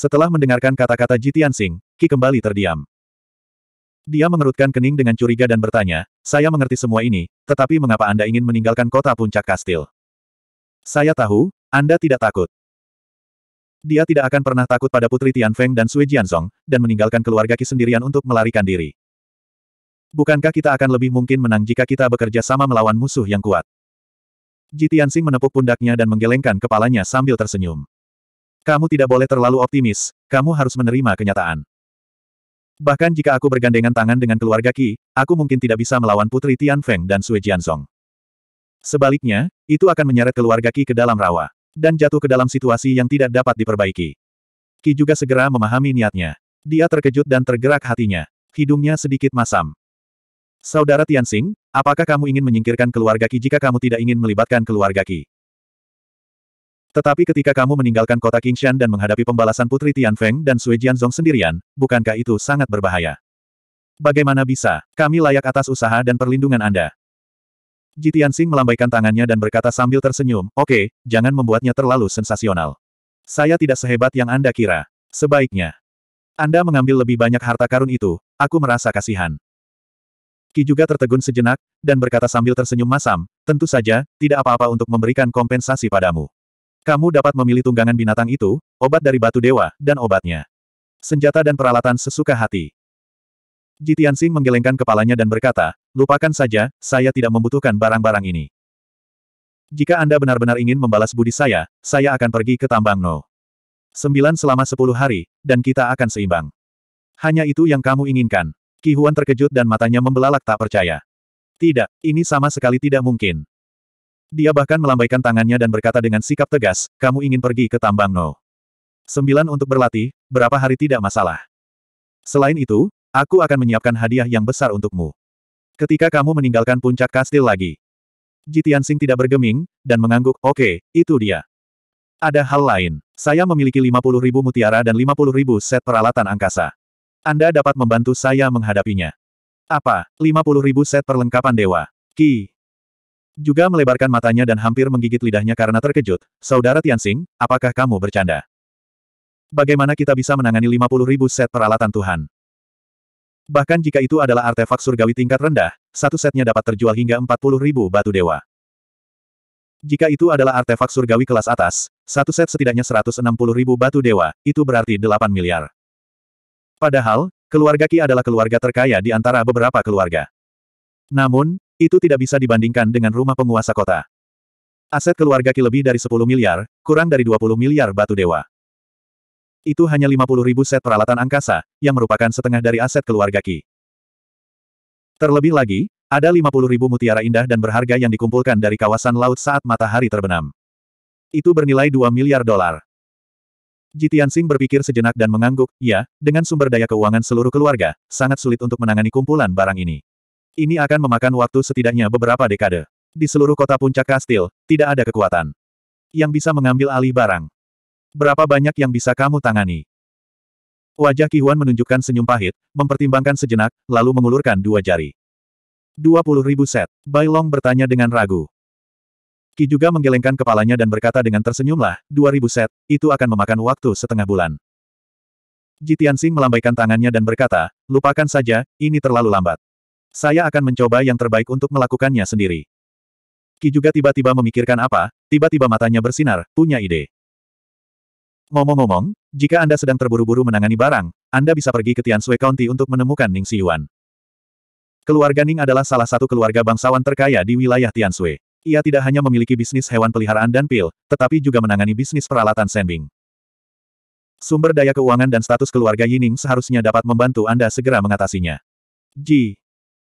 Setelah mendengarkan kata-kata Jitian Sing, Ki kembali terdiam. Dia mengerutkan kening dengan curiga dan bertanya, saya mengerti semua ini, tetapi mengapa Anda ingin meninggalkan kota puncak kastil? Saya tahu, Anda tidak takut. Dia tidak akan pernah takut pada Putri Tian Feng dan Sui Jianzong, dan meninggalkan keluarga Ki sendirian untuk melarikan diri. Bukankah kita akan lebih mungkin menang jika kita bekerja sama melawan musuh yang kuat? Jitian Sing menepuk pundaknya dan menggelengkan kepalanya sambil tersenyum. Kamu tidak boleh terlalu optimis, kamu harus menerima kenyataan. Bahkan jika aku bergandengan tangan dengan keluarga Ki, aku mungkin tidak bisa melawan Putri Tian Feng dan Sui Jianzong. Sebaliknya, itu akan menyeret keluarga Ki ke dalam rawa, dan jatuh ke dalam situasi yang tidak dapat diperbaiki. Ki juga segera memahami niatnya. Dia terkejut dan tergerak hatinya. Hidungnya sedikit masam. Saudara Tian Xing, apakah kamu ingin menyingkirkan keluarga Ki jika kamu tidak ingin melibatkan keluarga Ki? Tetapi ketika kamu meninggalkan kota Qingshan dan menghadapi pembalasan Putri Tianfeng dan Sui Jianzong sendirian, bukankah itu sangat berbahaya? Bagaimana bisa? Kami layak atas usaha dan perlindungan Anda. Ji Tianxing melambaikan tangannya dan berkata sambil tersenyum, Oke, okay, jangan membuatnya terlalu sensasional. Saya tidak sehebat yang Anda kira. Sebaiknya. Anda mengambil lebih banyak harta karun itu, aku merasa kasihan. Ki juga tertegun sejenak, dan berkata sambil tersenyum masam, tentu saja, tidak apa-apa untuk memberikan kompensasi padamu. Kamu dapat memilih tunggangan binatang itu, obat dari batu dewa, dan obatnya. Senjata dan peralatan sesuka hati. Jitian Sing menggelengkan kepalanya dan berkata, lupakan saja, saya tidak membutuhkan barang-barang ini. Jika Anda benar-benar ingin membalas budi saya, saya akan pergi ke tambang No. Sembilan selama sepuluh hari, dan kita akan seimbang. Hanya itu yang kamu inginkan. Ki Huan terkejut dan matanya membelalak tak percaya. Tidak, ini sama sekali tidak mungkin. Dia bahkan melambaikan tangannya dan berkata dengan sikap tegas, kamu ingin pergi ke tambang No. Sembilan untuk berlatih, berapa hari tidak masalah. Selain itu, aku akan menyiapkan hadiah yang besar untukmu. Ketika kamu meninggalkan puncak kastil lagi. Jitian Sing tidak bergeming, dan mengangguk, oke, okay, itu dia. Ada hal lain. Saya memiliki 50 ribu mutiara dan 50 ribu set peralatan angkasa. Anda dapat membantu saya menghadapinya. Apa? 50 ribu set perlengkapan dewa. Ki, juga melebarkan matanya dan hampir menggigit lidahnya karena terkejut. Saudara Tianxing, apakah kamu bercanda? Bagaimana kita bisa menangani 50 ribu set peralatan Tuhan? Bahkan jika itu adalah artefak surgawi tingkat rendah, satu setnya dapat terjual hingga 40 ribu batu dewa. Jika itu adalah artefak surgawi kelas atas, satu set setidaknya 160 ribu batu dewa, itu berarti 8 miliar. Padahal, keluarga Ki adalah keluarga terkaya di antara beberapa keluarga. Namun, itu tidak bisa dibandingkan dengan rumah penguasa kota. Aset keluarga Ki lebih dari 10 miliar, kurang dari 20 miliar batu dewa. Itu hanya 50 ribu set peralatan angkasa, yang merupakan setengah dari aset keluarga Ki. Terlebih lagi, ada 50 ribu mutiara indah dan berharga yang dikumpulkan dari kawasan laut saat matahari terbenam. Itu bernilai 2 miliar dolar. Jitian Singh berpikir sejenak dan mengangguk, ya, dengan sumber daya keuangan seluruh keluarga, sangat sulit untuk menangani kumpulan barang ini. Ini akan memakan waktu setidaknya beberapa dekade. Di seluruh kota puncak kastil, tidak ada kekuatan yang bisa mengambil alih barang. Berapa banyak yang bisa kamu tangani? Wajah Kiwan menunjukkan senyum pahit, mempertimbangkan sejenak, lalu mengulurkan dua jari. Dua ribu set. Bailong bertanya dengan ragu. Ki juga menggelengkan kepalanya dan berkata dengan tersenyumlah, dua ribu set, itu akan memakan waktu setengah bulan. Jitian Jitiansing melambaikan tangannya dan berkata, lupakan saja, ini terlalu lambat. Saya akan mencoba yang terbaik untuk melakukannya sendiri. Ki juga tiba-tiba memikirkan apa, tiba-tiba matanya bersinar, punya ide. Ngomong-ngomong, jika Anda sedang terburu-buru menangani barang, Anda bisa pergi ke Tian Sui County untuk menemukan Ning Si Yuan. Keluarga Ning adalah salah satu keluarga bangsawan terkaya di wilayah Tian Sui. Ia tidak hanya memiliki bisnis hewan peliharaan dan pil, tetapi juga menangani bisnis peralatan sanding. Sumber daya keuangan dan status keluarga Yining seharusnya dapat membantu Anda segera mengatasinya. Ji,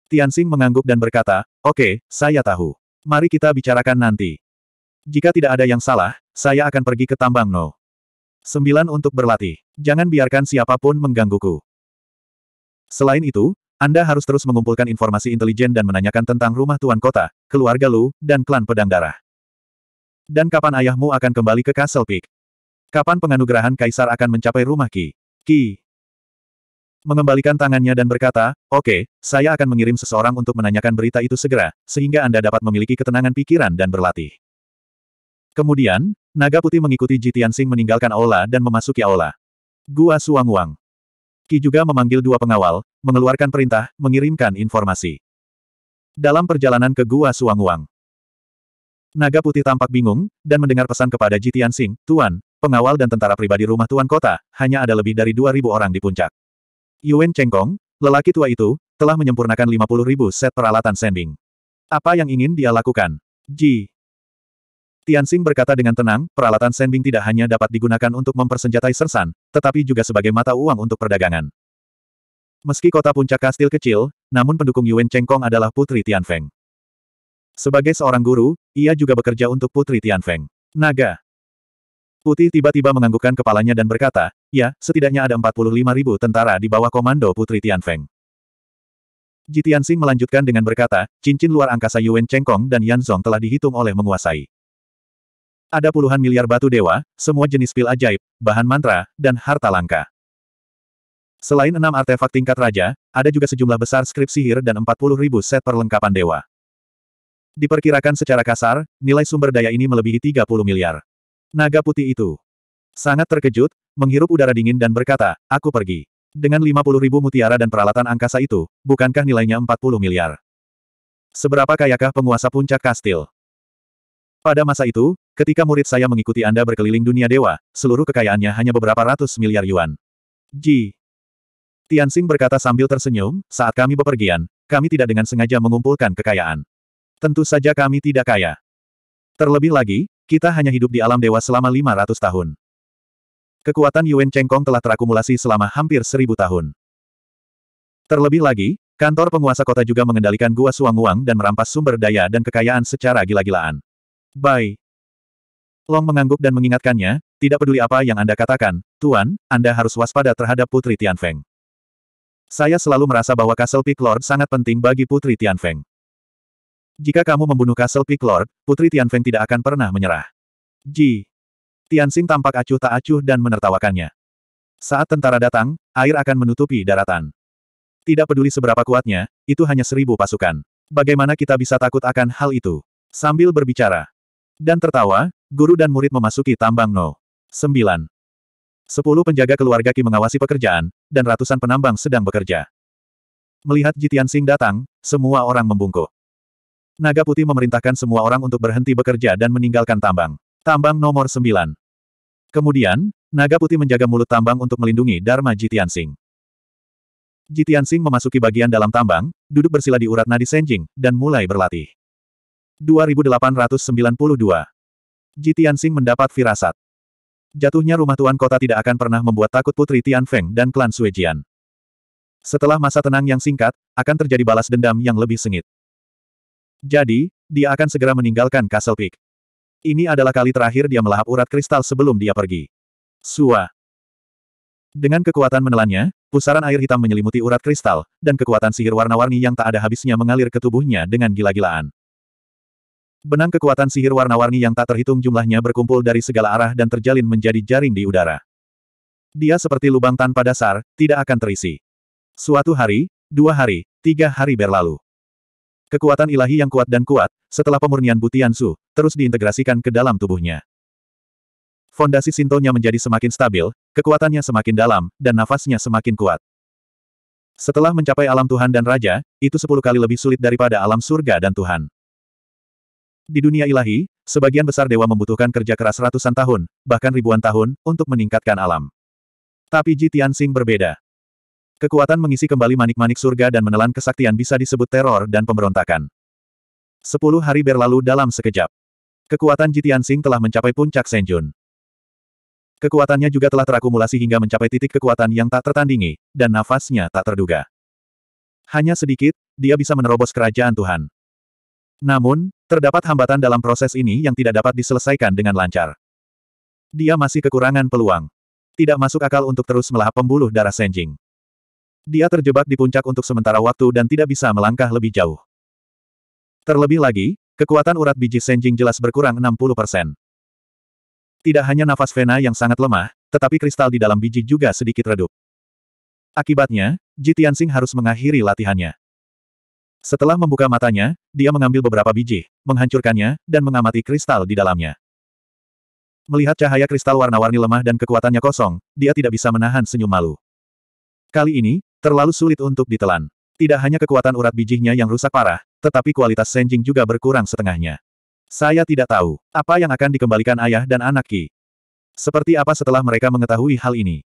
Tianxing mengangguk dan berkata, Oke, okay, saya tahu. Mari kita bicarakan nanti. Jika tidak ada yang salah, saya akan pergi ke tambang No. 9 untuk berlatih. Jangan biarkan siapapun menggangguku. Selain itu, Anda harus terus mengumpulkan informasi intelijen dan menanyakan tentang rumah tuan kota, keluarga Lu, dan klan pedang darah. Dan kapan ayahmu akan kembali ke Castle Peak? Kapan penganugerahan Kaisar akan mencapai rumah Ki? Ki, mengembalikan tangannya dan berkata, Oke, okay, saya akan mengirim seseorang untuk menanyakan berita itu segera, sehingga Anda dapat memiliki ketenangan pikiran dan berlatih. Kemudian, Naga Putih mengikuti Jitian Sing meninggalkan aula dan memasuki aula. Gua Suang Wang. Ki juga memanggil dua pengawal, mengeluarkan perintah, mengirimkan informasi. Dalam perjalanan ke Gua Suang Wang. Naga Putih tampak bingung, dan mendengar pesan kepada Jitian Sing, Tuan, pengawal dan tentara pribadi rumah Tuan Kota, hanya ada lebih dari 2.000 orang di puncak. Yuan Cengkong, lelaki tua itu, telah menyempurnakan 50 ribu set peralatan sending. Apa yang ingin dia lakukan? Ji. Tianxing berkata dengan tenang, peralatan sending tidak hanya dapat digunakan untuk mempersenjatai sersan, tetapi juga sebagai mata uang untuk perdagangan. Meski kota puncak kastil kecil, namun pendukung Yuan Chengkong adalah Putri Tian Feng. Sebagai seorang guru, ia juga bekerja untuk Putri Tian Feng. Naga. Putih tiba-tiba menganggukkan kepalanya dan berkata, Ya, setidaknya ada 45 ribu tentara di bawah komando Putri Tian Tianfeng. Jitiansing melanjutkan dengan berkata, cincin luar angkasa Yuan Chengkong dan Yan Zhong telah dihitung oleh menguasai. Ada puluhan miliar batu dewa, semua jenis pil ajaib, bahan mantra, dan harta langka. Selain enam artefak tingkat raja, ada juga sejumlah besar skrip sihir dan 40 ribu set perlengkapan dewa. Diperkirakan secara kasar, nilai sumber daya ini melebihi 30 miliar. Naga putih itu. Sangat terkejut, menghirup udara dingin dan berkata, aku pergi. Dengan 50 ribu mutiara dan peralatan angkasa itu, bukankah nilainya 40 miliar? Seberapa kayakah penguasa puncak kastil? Pada masa itu, ketika murid saya mengikuti Anda berkeliling dunia dewa, seluruh kekayaannya hanya beberapa ratus miliar yuan. Ji. Tianxing berkata sambil tersenyum, saat kami bepergian, kami tidak dengan sengaja mengumpulkan kekayaan. Tentu saja kami tidak kaya. Terlebih lagi, kita hanya hidup di alam dewa selama 500 tahun kekuatan Yuan Chengkong telah terakumulasi selama hampir seribu tahun. Terlebih lagi, kantor penguasa kota juga mengendalikan Gua suang Suanguang dan merampas sumber daya dan kekayaan secara gila-gilaan. Bai, Long mengangguk dan mengingatkannya, tidak peduli apa yang Anda katakan, Tuan, Anda harus waspada terhadap Putri Tianfeng. Saya selalu merasa bahwa Castle Peak Lord sangat penting bagi Putri Tianfeng. Jika kamu membunuh Castle Peak Lord, Putri Tianfeng tidak akan pernah menyerah. Ji. Tianxing tampak acuh tak acuh dan menertawakannya. Saat tentara datang, air akan menutupi daratan. Tidak peduli seberapa kuatnya, itu hanya seribu pasukan. Bagaimana kita bisa takut akan hal itu? Sambil berbicara dan tertawa, guru dan murid memasuki tambang No. 9. Sepuluh penjaga keluarga Ki mengawasi pekerjaan, dan ratusan penambang sedang bekerja. Melihat Jitian Sing datang, semua orang membungkuk. Naga Putih memerintahkan semua orang untuk berhenti bekerja dan meninggalkan tambang. Tambang nomor 9. Kemudian, naga putih menjaga mulut tambang untuk melindungi Dharma Jitian Jitian Jitiansing memasuki bagian dalam tambang, duduk bersila di urat nadi Senjing, dan mulai berlatih. 2892. Jitian Jitiansing mendapat firasat. Jatuhnya rumah tuan kota tidak akan pernah membuat takut putri Tian Feng dan klan Suejian. Setelah masa tenang yang singkat, akan terjadi balas dendam yang lebih sengit. Jadi, dia akan segera meninggalkan Castle Peak. Ini adalah kali terakhir dia melahap urat kristal sebelum dia pergi. Sua. Dengan kekuatan menelannya, pusaran air hitam menyelimuti urat kristal, dan kekuatan sihir warna-warni yang tak ada habisnya mengalir ke tubuhnya dengan gila-gilaan. Benang kekuatan sihir warna-warni yang tak terhitung jumlahnya berkumpul dari segala arah dan terjalin menjadi jaring di udara. Dia seperti lubang tanpa dasar, tidak akan terisi. Suatu hari, dua hari, tiga hari berlalu. Kekuatan ilahi yang kuat dan kuat, setelah pemurnian Su terus diintegrasikan ke dalam tubuhnya. Fondasi Sintonya menjadi semakin stabil, kekuatannya semakin dalam, dan nafasnya semakin kuat. Setelah mencapai alam Tuhan dan Raja, itu sepuluh kali lebih sulit daripada alam surga dan Tuhan. Di dunia ilahi, sebagian besar dewa membutuhkan kerja keras ratusan tahun, bahkan ribuan tahun, untuk meningkatkan alam. Tapi Ji Tianxing berbeda. Kekuatan mengisi kembali manik-manik surga dan menelan kesaktian bisa disebut teror dan pemberontakan. Sepuluh hari berlalu dalam sekejap. Kekuatan Jitian Sing telah mencapai puncak Senjun. Kekuatannya juga telah terakumulasi hingga mencapai titik kekuatan yang tak tertandingi, dan nafasnya tak terduga. Hanya sedikit, dia bisa menerobos kerajaan Tuhan. Namun, terdapat hambatan dalam proses ini yang tidak dapat diselesaikan dengan lancar. Dia masih kekurangan peluang. Tidak masuk akal untuk terus melahap pembuluh darah Senjing. Dia terjebak di puncak untuk sementara waktu dan tidak bisa melangkah lebih jauh. Terlebih lagi, kekuatan urat biji Senjing jelas berkurang 60%. Tidak hanya nafas Vena yang sangat lemah, tetapi kristal di dalam biji juga sedikit redup. Akibatnya, Ji harus mengakhiri latihannya. Setelah membuka matanya, dia mengambil beberapa biji, menghancurkannya, dan mengamati kristal di dalamnya. Melihat cahaya kristal warna-warni lemah dan kekuatannya kosong, dia tidak bisa menahan senyum malu. Kali ini, terlalu sulit untuk ditelan. Tidak hanya kekuatan urat bijinya yang rusak parah, tetapi kualitas Senjing juga berkurang setengahnya. Saya tidak tahu apa yang akan dikembalikan ayah dan anak Ki. Seperti apa setelah mereka mengetahui hal ini.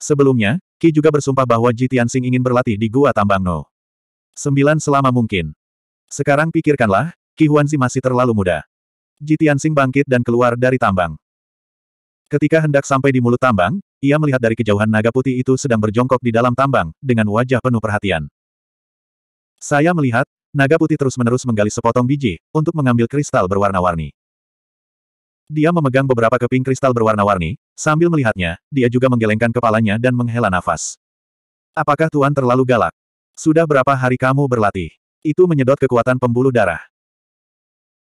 Sebelumnya, Ki juga bersumpah bahwa Ji Tianxing ingin berlatih di Gua Tambang No. Sembilan selama mungkin. Sekarang pikirkanlah, Ki Huanzi masih terlalu muda. Ji Tianxing bangkit dan keluar dari tambang. Ketika hendak sampai di mulut tambang, ia melihat dari kejauhan naga putih itu sedang berjongkok di dalam tambang, dengan wajah penuh perhatian. Saya melihat, naga putih terus-menerus menggali sepotong biji, untuk mengambil kristal berwarna-warni. Dia memegang beberapa keping kristal berwarna-warni, sambil melihatnya, dia juga menggelengkan kepalanya dan menghela nafas. Apakah Tuan terlalu galak? Sudah berapa hari kamu berlatih? Itu menyedot kekuatan pembuluh darah.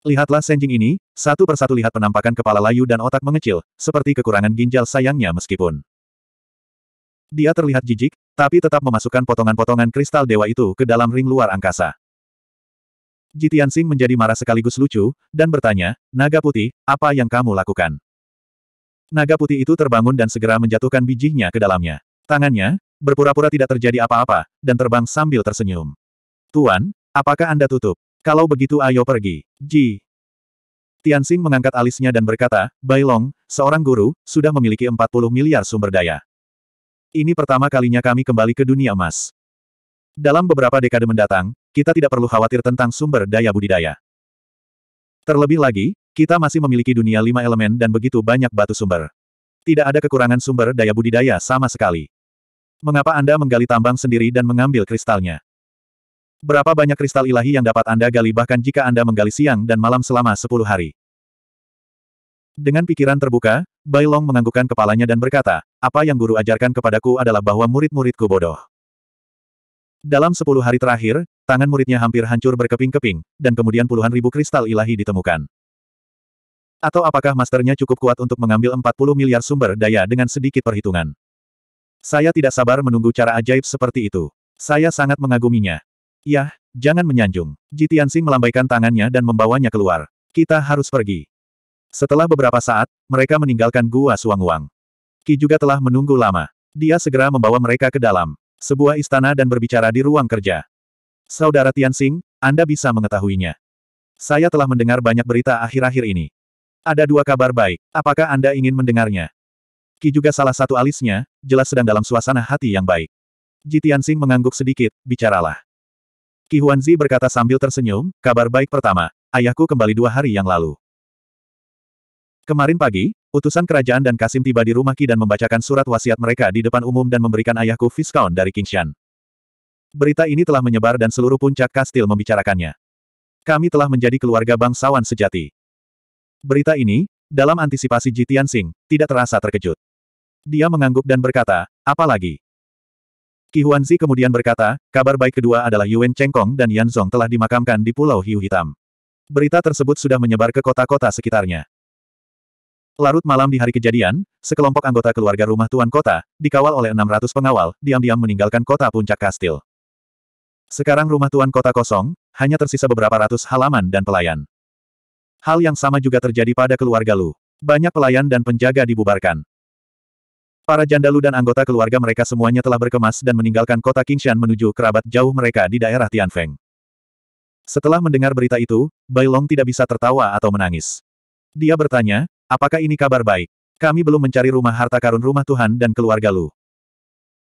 Lihatlah senjing ini, satu persatu lihat penampakan kepala layu dan otak mengecil, seperti kekurangan ginjal sayangnya meskipun. Dia terlihat jijik, tapi tetap memasukkan potongan-potongan kristal dewa itu ke dalam ring luar angkasa. Jitian Sing menjadi marah sekaligus lucu, dan bertanya, Naga Putih, apa yang kamu lakukan? Naga Putih itu terbangun dan segera menjatuhkan bijinya ke dalamnya. Tangannya, berpura-pura tidak terjadi apa-apa, dan terbang sambil tersenyum. Tuan, apakah Anda tutup? Kalau begitu ayo pergi. Ji. Tianxing mengangkat alisnya dan berkata, Long, seorang guru, sudah memiliki 40 miliar sumber daya. Ini pertama kalinya kami kembali ke dunia emas. Dalam beberapa dekade mendatang, kita tidak perlu khawatir tentang sumber daya budidaya. Terlebih lagi, kita masih memiliki dunia lima elemen dan begitu banyak batu sumber. Tidak ada kekurangan sumber daya budidaya sama sekali. Mengapa Anda menggali tambang sendiri dan mengambil kristalnya? Berapa banyak kristal ilahi yang dapat Anda gali bahkan jika Anda menggali siang dan malam selama 10 hari? Dengan pikiran terbuka, Bailong menganggukkan kepalanya dan berkata, apa yang guru ajarkan kepadaku adalah bahwa murid-muridku bodoh. Dalam sepuluh hari terakhir, tangan muridnya hampir hancur berkeping-keping, dan kemudian puluhan ribu kristal ilahi ditemukan. Atau apakah masternya cukup kuat untuk mengambil 40 miliar sumber daya dengan sedikit perhitungan? Saya tidak sabar menunggu cara ajaib seperti itu. Saya sangat mengaguminya. Yah, jangan menyanjung. Jitian Sing melambaikan tangannya dan membawanya keluar. Kita harus pergi. Setelah beberapa saat, mereka meninggalkan gua Suang Wang. Ki juga telah menunggu lama. Dia segera membawa mereka ke dalam sebuah istana dan berbicara di ruang kerja. Saudara Tianxing, Anda bisa mengetahuinya. Saya telah mendengar banyak berita akhir-akhir ini. Ada dua kabar baik. Apakah Anda ingin mendengarnya? Ki juga salah satu alisnya, jelas sedang dalam suasana hati yang baik. Ji Tianxing mengangguk sedikit, bicaralah. Ki Huanzi berkata sambil tersenyum, kabar baik pertama, ayahku kembali dua hari yang lalu. Kemarin pagi, Utusan kerajaan dan Kasim tiba di rumah Ki dan membacakan surat wasiat mereka di depan umum dan memberikan ayahku Viscount dari Kingshan. Berita ini telah menyebar dan seluruh puncak kastil membicarakannya. Kami telah menjadi keluarga bangsawan sejati. Berita ini, dalam antisipasi Jitian Tianxing, tidak terasa terkejut. Dia mengangguk dan berkata, apalagi? Qi Huanzi kemudian berkata, kabar baik kedua adalah Yuan Chengkong dan Yan Zong telah dimakamkan di Pulau Hiu Hitam. Berita tersebut sudah menyebar ke kota-kota sekitarnya. Larut malam di hari kejadian, sekelompok anggota keluarga rumah tuan kota, dikawal oleh 600 pengawal, diam-diam meninggalkan kota puncak kastil. Sekarang rumah tuan kota kosong, hanya tersisa beberapa ratus halaman dan pelayan. Hal yang sama juga terjadi pada keluarga Lu. Banyak pelayan dan penjaga dibubarkan. Para janda Lu dan anggota keluarga mereka semuanya telah berkemas dan meninggalkan kota Kingshan menuju kerabat jauh mereka di daerah Tianfeng. Setelah mendengar berita itu, Bailong tidak bisa tertawa atau menangis. Dia bertanya, Apakah ini kabar baik? Kami belum mencari rumah harta karun rumah Tuhan dan keluarga Lu.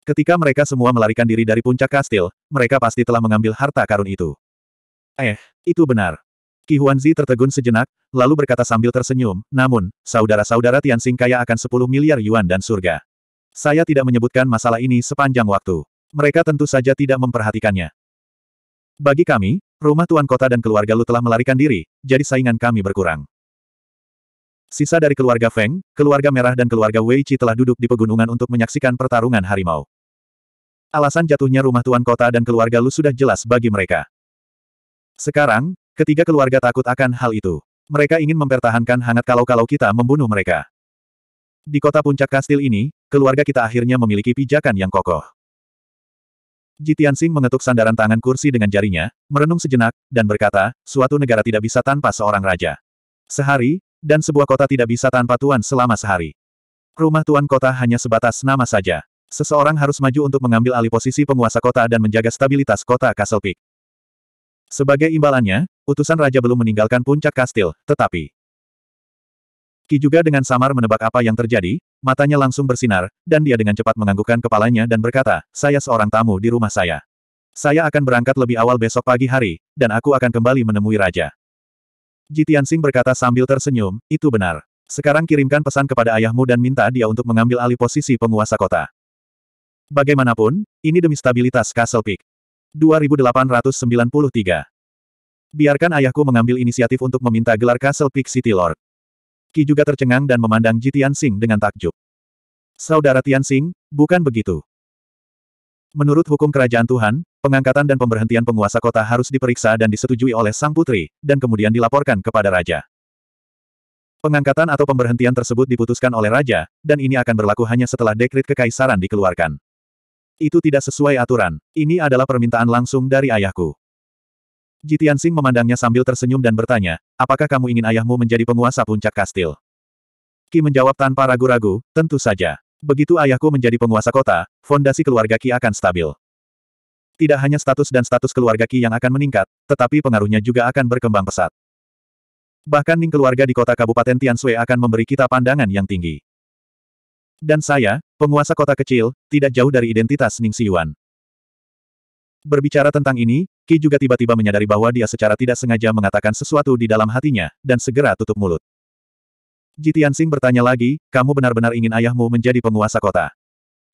Ketika mereka semua melarikan diri dari puncak kastil, mereka pasti telah mengambil harta karun itu. Eh, itu benar. Qi Huanzi tertegun sejenak, lalu berkata sambil tersenyum, namun, saudara-saudara Tianxing kaya akan 10 miliar yuan dan surga. Saya tidak menyebutkan masalah ini sepanjang waktu. Mereka tentu saja tidak memperhatikannya. Bagi kami, rumah tuan kota dan keluarga Lu telah melarikan diri, jadi saingan kami berkurang. Sisa dari keluarga Feng, keluarga Merah dan keluarga Wei Qi telah duduk di pegunungan untuk menyaksikan pertarungan harimau. Alasan jatuhnya rumah tuan kota dan keluarga Lu sudah jelas bagi mereka. Sekarang, ketiga keluarga takut akan hal itu. Mereka ingin mempertahankan hangat kalau-kalau kita membunuh mereka. Di kota puncak kastil ini, keluarga kita akhirnya memiliki pijakan yang kokoh. Jitian Sing mengetuk sandaran tangan kursi dengan jarinya, merenung sejenak, dan berkata, suatu negara tidak bisa tanpa seorang raja. Sehari, dan sebuah kota tidak bisa tanpa tuan selama sehari. Rumah tuan kota hanya sebatas nama saja. Seseorang harus maju untuk mengambil alih posisi penguasa kota dan menjaga stabilitas kota Castle Peak. Sebagai imbalannya, utusan raja belum meninggalkan puncak kastil, tetapi... Ki juga dengan samar menebak apa yang terjadi, matanya langsung bersinar, dan dia dengan cepat menganggukkan kepalanya dan berkata, saya seorang tamu di rumah saya. Saya akan berangkat lebih awal besok pagi hari, dan aku akan kembali menemui raja. Jitian Tianxing berkata sambil tersenyum, itu benar. Sekarang kirimkan pesan kepada ayahmu dan minta dia untuk mengambil alih posisi penguasa kota. Bagaimanapun, ini demi stabilitas Castle Peak. 2893. Biarkan ayahku mengambil inisiatif untuk meminta gelar Castle Peak City Lord. Ki juga tercengang dan memandang Jitian Tianxing dengan takjub. Saudara Tian Tianxing, bukan begitu. Menurut hukum kerajaan Tuhan, Pengangkatan dan pemberhentian penguasa kota harus diperiksa dan disetujui oleh sang putri, dan kemudian dilaporkan kepada raja. Pengangkatan atau pemberhentian tersebut diputuskan oleh raja, dan ini akan berlaku hanya setelah dekrit kekaisaran dikeluarkan. Itu tidak sesuai aturan. Ini adalah permintaan langsung dari ayahku. Jitian Jitiansing memandangnya sambil tersenyum dan bertanya, apakah kamu ingin ayahmu menjadi penguasa puncak kastil? Ki menjawab tanpa ragu-ragu, tentu saja. Begitu ayahku menjadi penguasa kota, fondasi keluarga Ki akan stabil. Tidak hanya status dan status keluarga Ki yang akan meningkat, tetapi pengaruhnya juga akan berkembang pesat. Bahkan Ning keluarga di kota Kabupaten Tianshui akan memberi kita pandangan yang tinggi. Dan saya, penguasa kota kecil, tidak jauh dari identitas Ning Siyuan. Berbicara tentang ini, Ki juga tiba-tiba menyadari bahwa dia secara tidak sengaja mengatakan sesuatu di dalam hatinya, dan segera tutup mulut. Jitian Sing bertanya lagi, kamu benar-benar ingin ayahmu menjadi penguasa kota.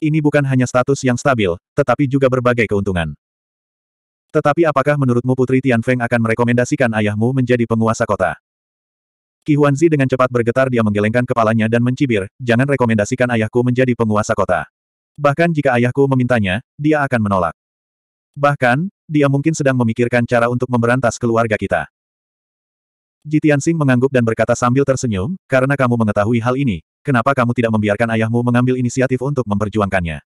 Ini bukan hanya status yang stabil, tetapi juga berbagai keuntungan. Tetapi apakah menurutmu Putri Tian Feng akan merekomendasikan ayahmu menjadi penguasa kota? Qi Huanzi dengan cepat bergetar dia menggelengkan kepalanya dan mencibir, jangan rekomendasikan ayahku menjadi penguasa kota. Bahkan jika ayahku memintanya, dia akan menolak. Bahkan, dia mungkin sedang memikirkan cara untuk memberantas keluarga kita. Jitiansing mengangguk dan berkata sambil tersenyum, karena kamu mengetahui hal ini, Kenapa kamu tidak membiarkan ayahmu mengambil inisiatif untuk memperjuangkannya?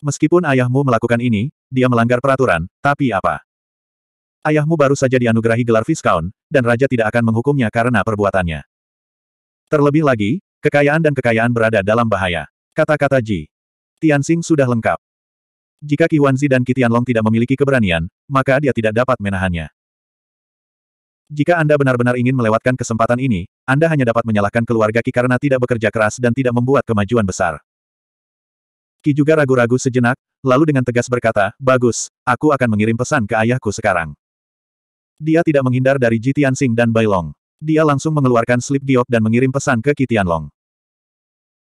Meskipun ayahmu melakukan ini, dia melanggar peraturan, tapi apa? Ayahmu baru saja dianugerahi gelar Viscount, dan raja tidak akan menghukumnya karena perbuatannya. Terlebih lagi, kekayaan dan kekayaan berada dalam bahaya. Kata-kata Ji. Tianxing sudah lengkap. Jika Qi Wanzi dan Qi Tianlong tidak memiliki keberanian, maka dia tidak dapat menahannya. Jika Anda benar-benar ingin melewatkan kesempatan ini, Anda hanya dapat menyalahkan keluarga Ki karena tidak bekerja keras dan tidak membuat kemajuan besar. Ki juga ragu-ragu sejenak, lalu dengan tegas berkata, Bagus, aku akan mengirim pesan ke ayahku sekarang. Dia tidak menghindar dari Ji Tianxing dan Bai Long. Dia langsung mengeluarkan slip giok dan mengirim pesan ke Ki Tianlong.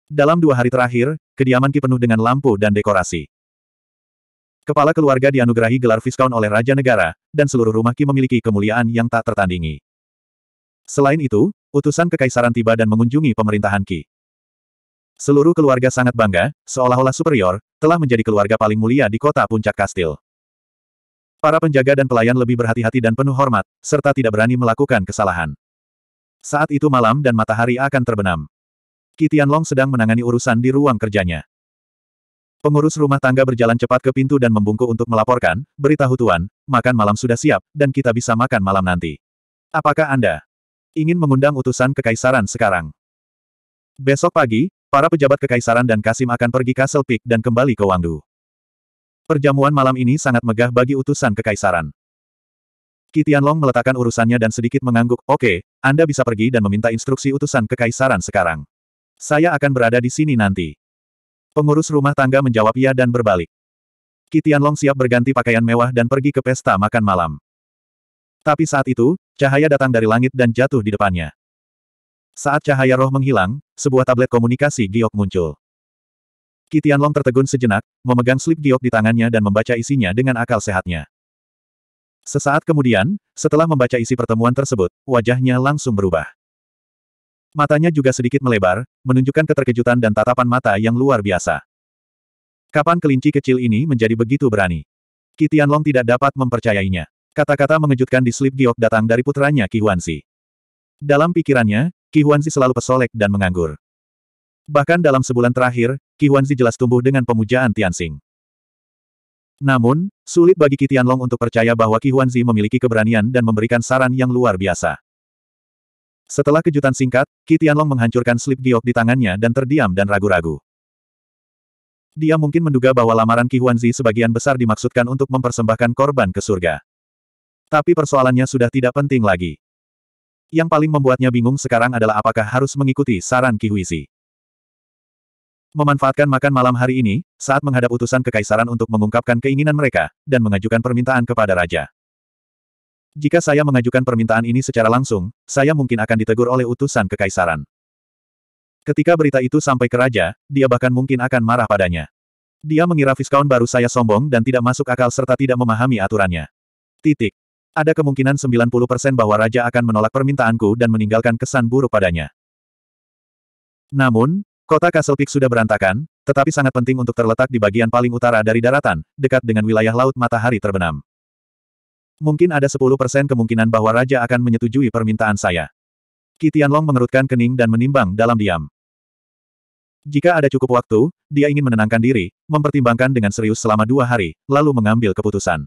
Dalam dua hari terakhir, kediaman Ki penuh dengan lampu dan dekorasi. Kepala keluarga dianugerahi gelar Viscount oleh Raja Negara, dan seluruh rumah Ki memiliki kemuliaan yang tak tertandingi. Selain itu, utusan kekaisaran tiba dan mengunjungi pemerintahan Ki. Seluruh keluarga sangat bangga, seolah-olah superior, telah menjadi keluarga paling mulia di kota Puncak Kastil. Para penjaga dan pelayan lebih berhati-hati dan penuh hormat, serta tidak berani melakukan kesalahan. Saat itu malam dan matahari akan terbenam. Kitian Long sedang menangani urusan di ruang kerjanya. Pengurus rumah tangga berjalan cepat ke pintu dan membungkuk untuk melaporkan, beritahu Tuan, makan malam sudah siap, dan kita bisa makan malam nanti. Apakah Anda ingin mengundang utusan kekaisaran sekarang? Besok pagi, para pejabat kekaisaran dan Kasim akan pergi Castle Peak dan kembali ke Wangdu. Perjamuan malam ini sangat megah bagi utusan kekaisaran. Kitian Long meletakkan urusannya dan sedikit mengangguk, oke, okay, Anda bisa pergi dan meminta instruksi utusan kekaisaran sekarang. Saya akan berada di sini nanti. Pengurus rumah tangga menjawab ya dan berbalik. Kitian Long siap berganti pakaian mewah dan pergi ke pesta makan malam. Tapi saat itu, cahaya datang dari langit dan jatuh di depannya. Saat cahaya roh menghilang, sebuah tablet komunikasi giok muncul. Kitian Long tertegun sejenak, memegang slip giok di tangannya dan membaca isinya dengan akal sehatnya. Sesaat kemudian, setelah membaca isi pertemuan tersebut, wajahnya langsung berubah. Matanya juga sedikit melebar, menunjukkan keterkejutan dan tatapan mata yang luar biasa. Kapan kelinci kecil ini menjadi begitu berani? Long tidak dapat mempercayainya. Kata-kata mengejutkan di slip giok datang dari putranya Qi Huanzi. Dalam pikirannya, Qi Huanzi selalu pesolek dan menganggur. Bahkan dalam sebulan terakhir, Qi Huanzi jelas tumbuh dengan pemujaan Tianxing. Namun, sulit bagi Ki Tianlong untuk percaya bahwa Qi Huanzi memiliki keberanian dan memberikan saran yang luar biasa. Setelah kejutan singkat, Kitian Long menghancurkan slip giok di tangannya dan terdiam dan ragu-ragu. Dia mungkin menduga bahwa lamaran Qi Huanzi sebagian besar dimaksudkan untuk mempersembahkan korban ke surga. Tapi persoalannya sudah tidak penting lagi. Yang paling membuatnya bingung sekarang adalah apakah harus mengikuti saran Qi Huizi. Memanfaatkan makan malam hari ini, saat menghadap utusan kekaisaran untuk mengungkapkan keinginan mereka, dan mengajukan permintaan kepada raja. Jika saya mengajukan permintaan ini secara langsung, saya mungkin akan ditegur oleh utusan kekaisaran. Ketika berita itu sampai ke raja, dia bahkan mungkin akan marah padanya. Dia mengira Viscount baru saya sombong dan tidak masuk akal serta tidak memahami aturannya. Titik. Ada kemungkinan 90% bahwa raja akan menolak permintaanku dan meninggalkan kesan buruk padanya. Namun, kota Castle Peak sudah berantakan, tetapi sangat penting untuk terletak di bagian paling utara dari daratan, dekat dengan wilayah laut matahari terbenam. Mungkin ada 10% kemungkinan bahwa raja akan menyetujui permintaan saya. Kitian Long mengerutkan kening dan menimbang dalam diam. Jika ada cukup waktu, dia ingin menenangkan diri, mempertimbangkan dengan serius selama dua hari, lalu mengambil keputusan.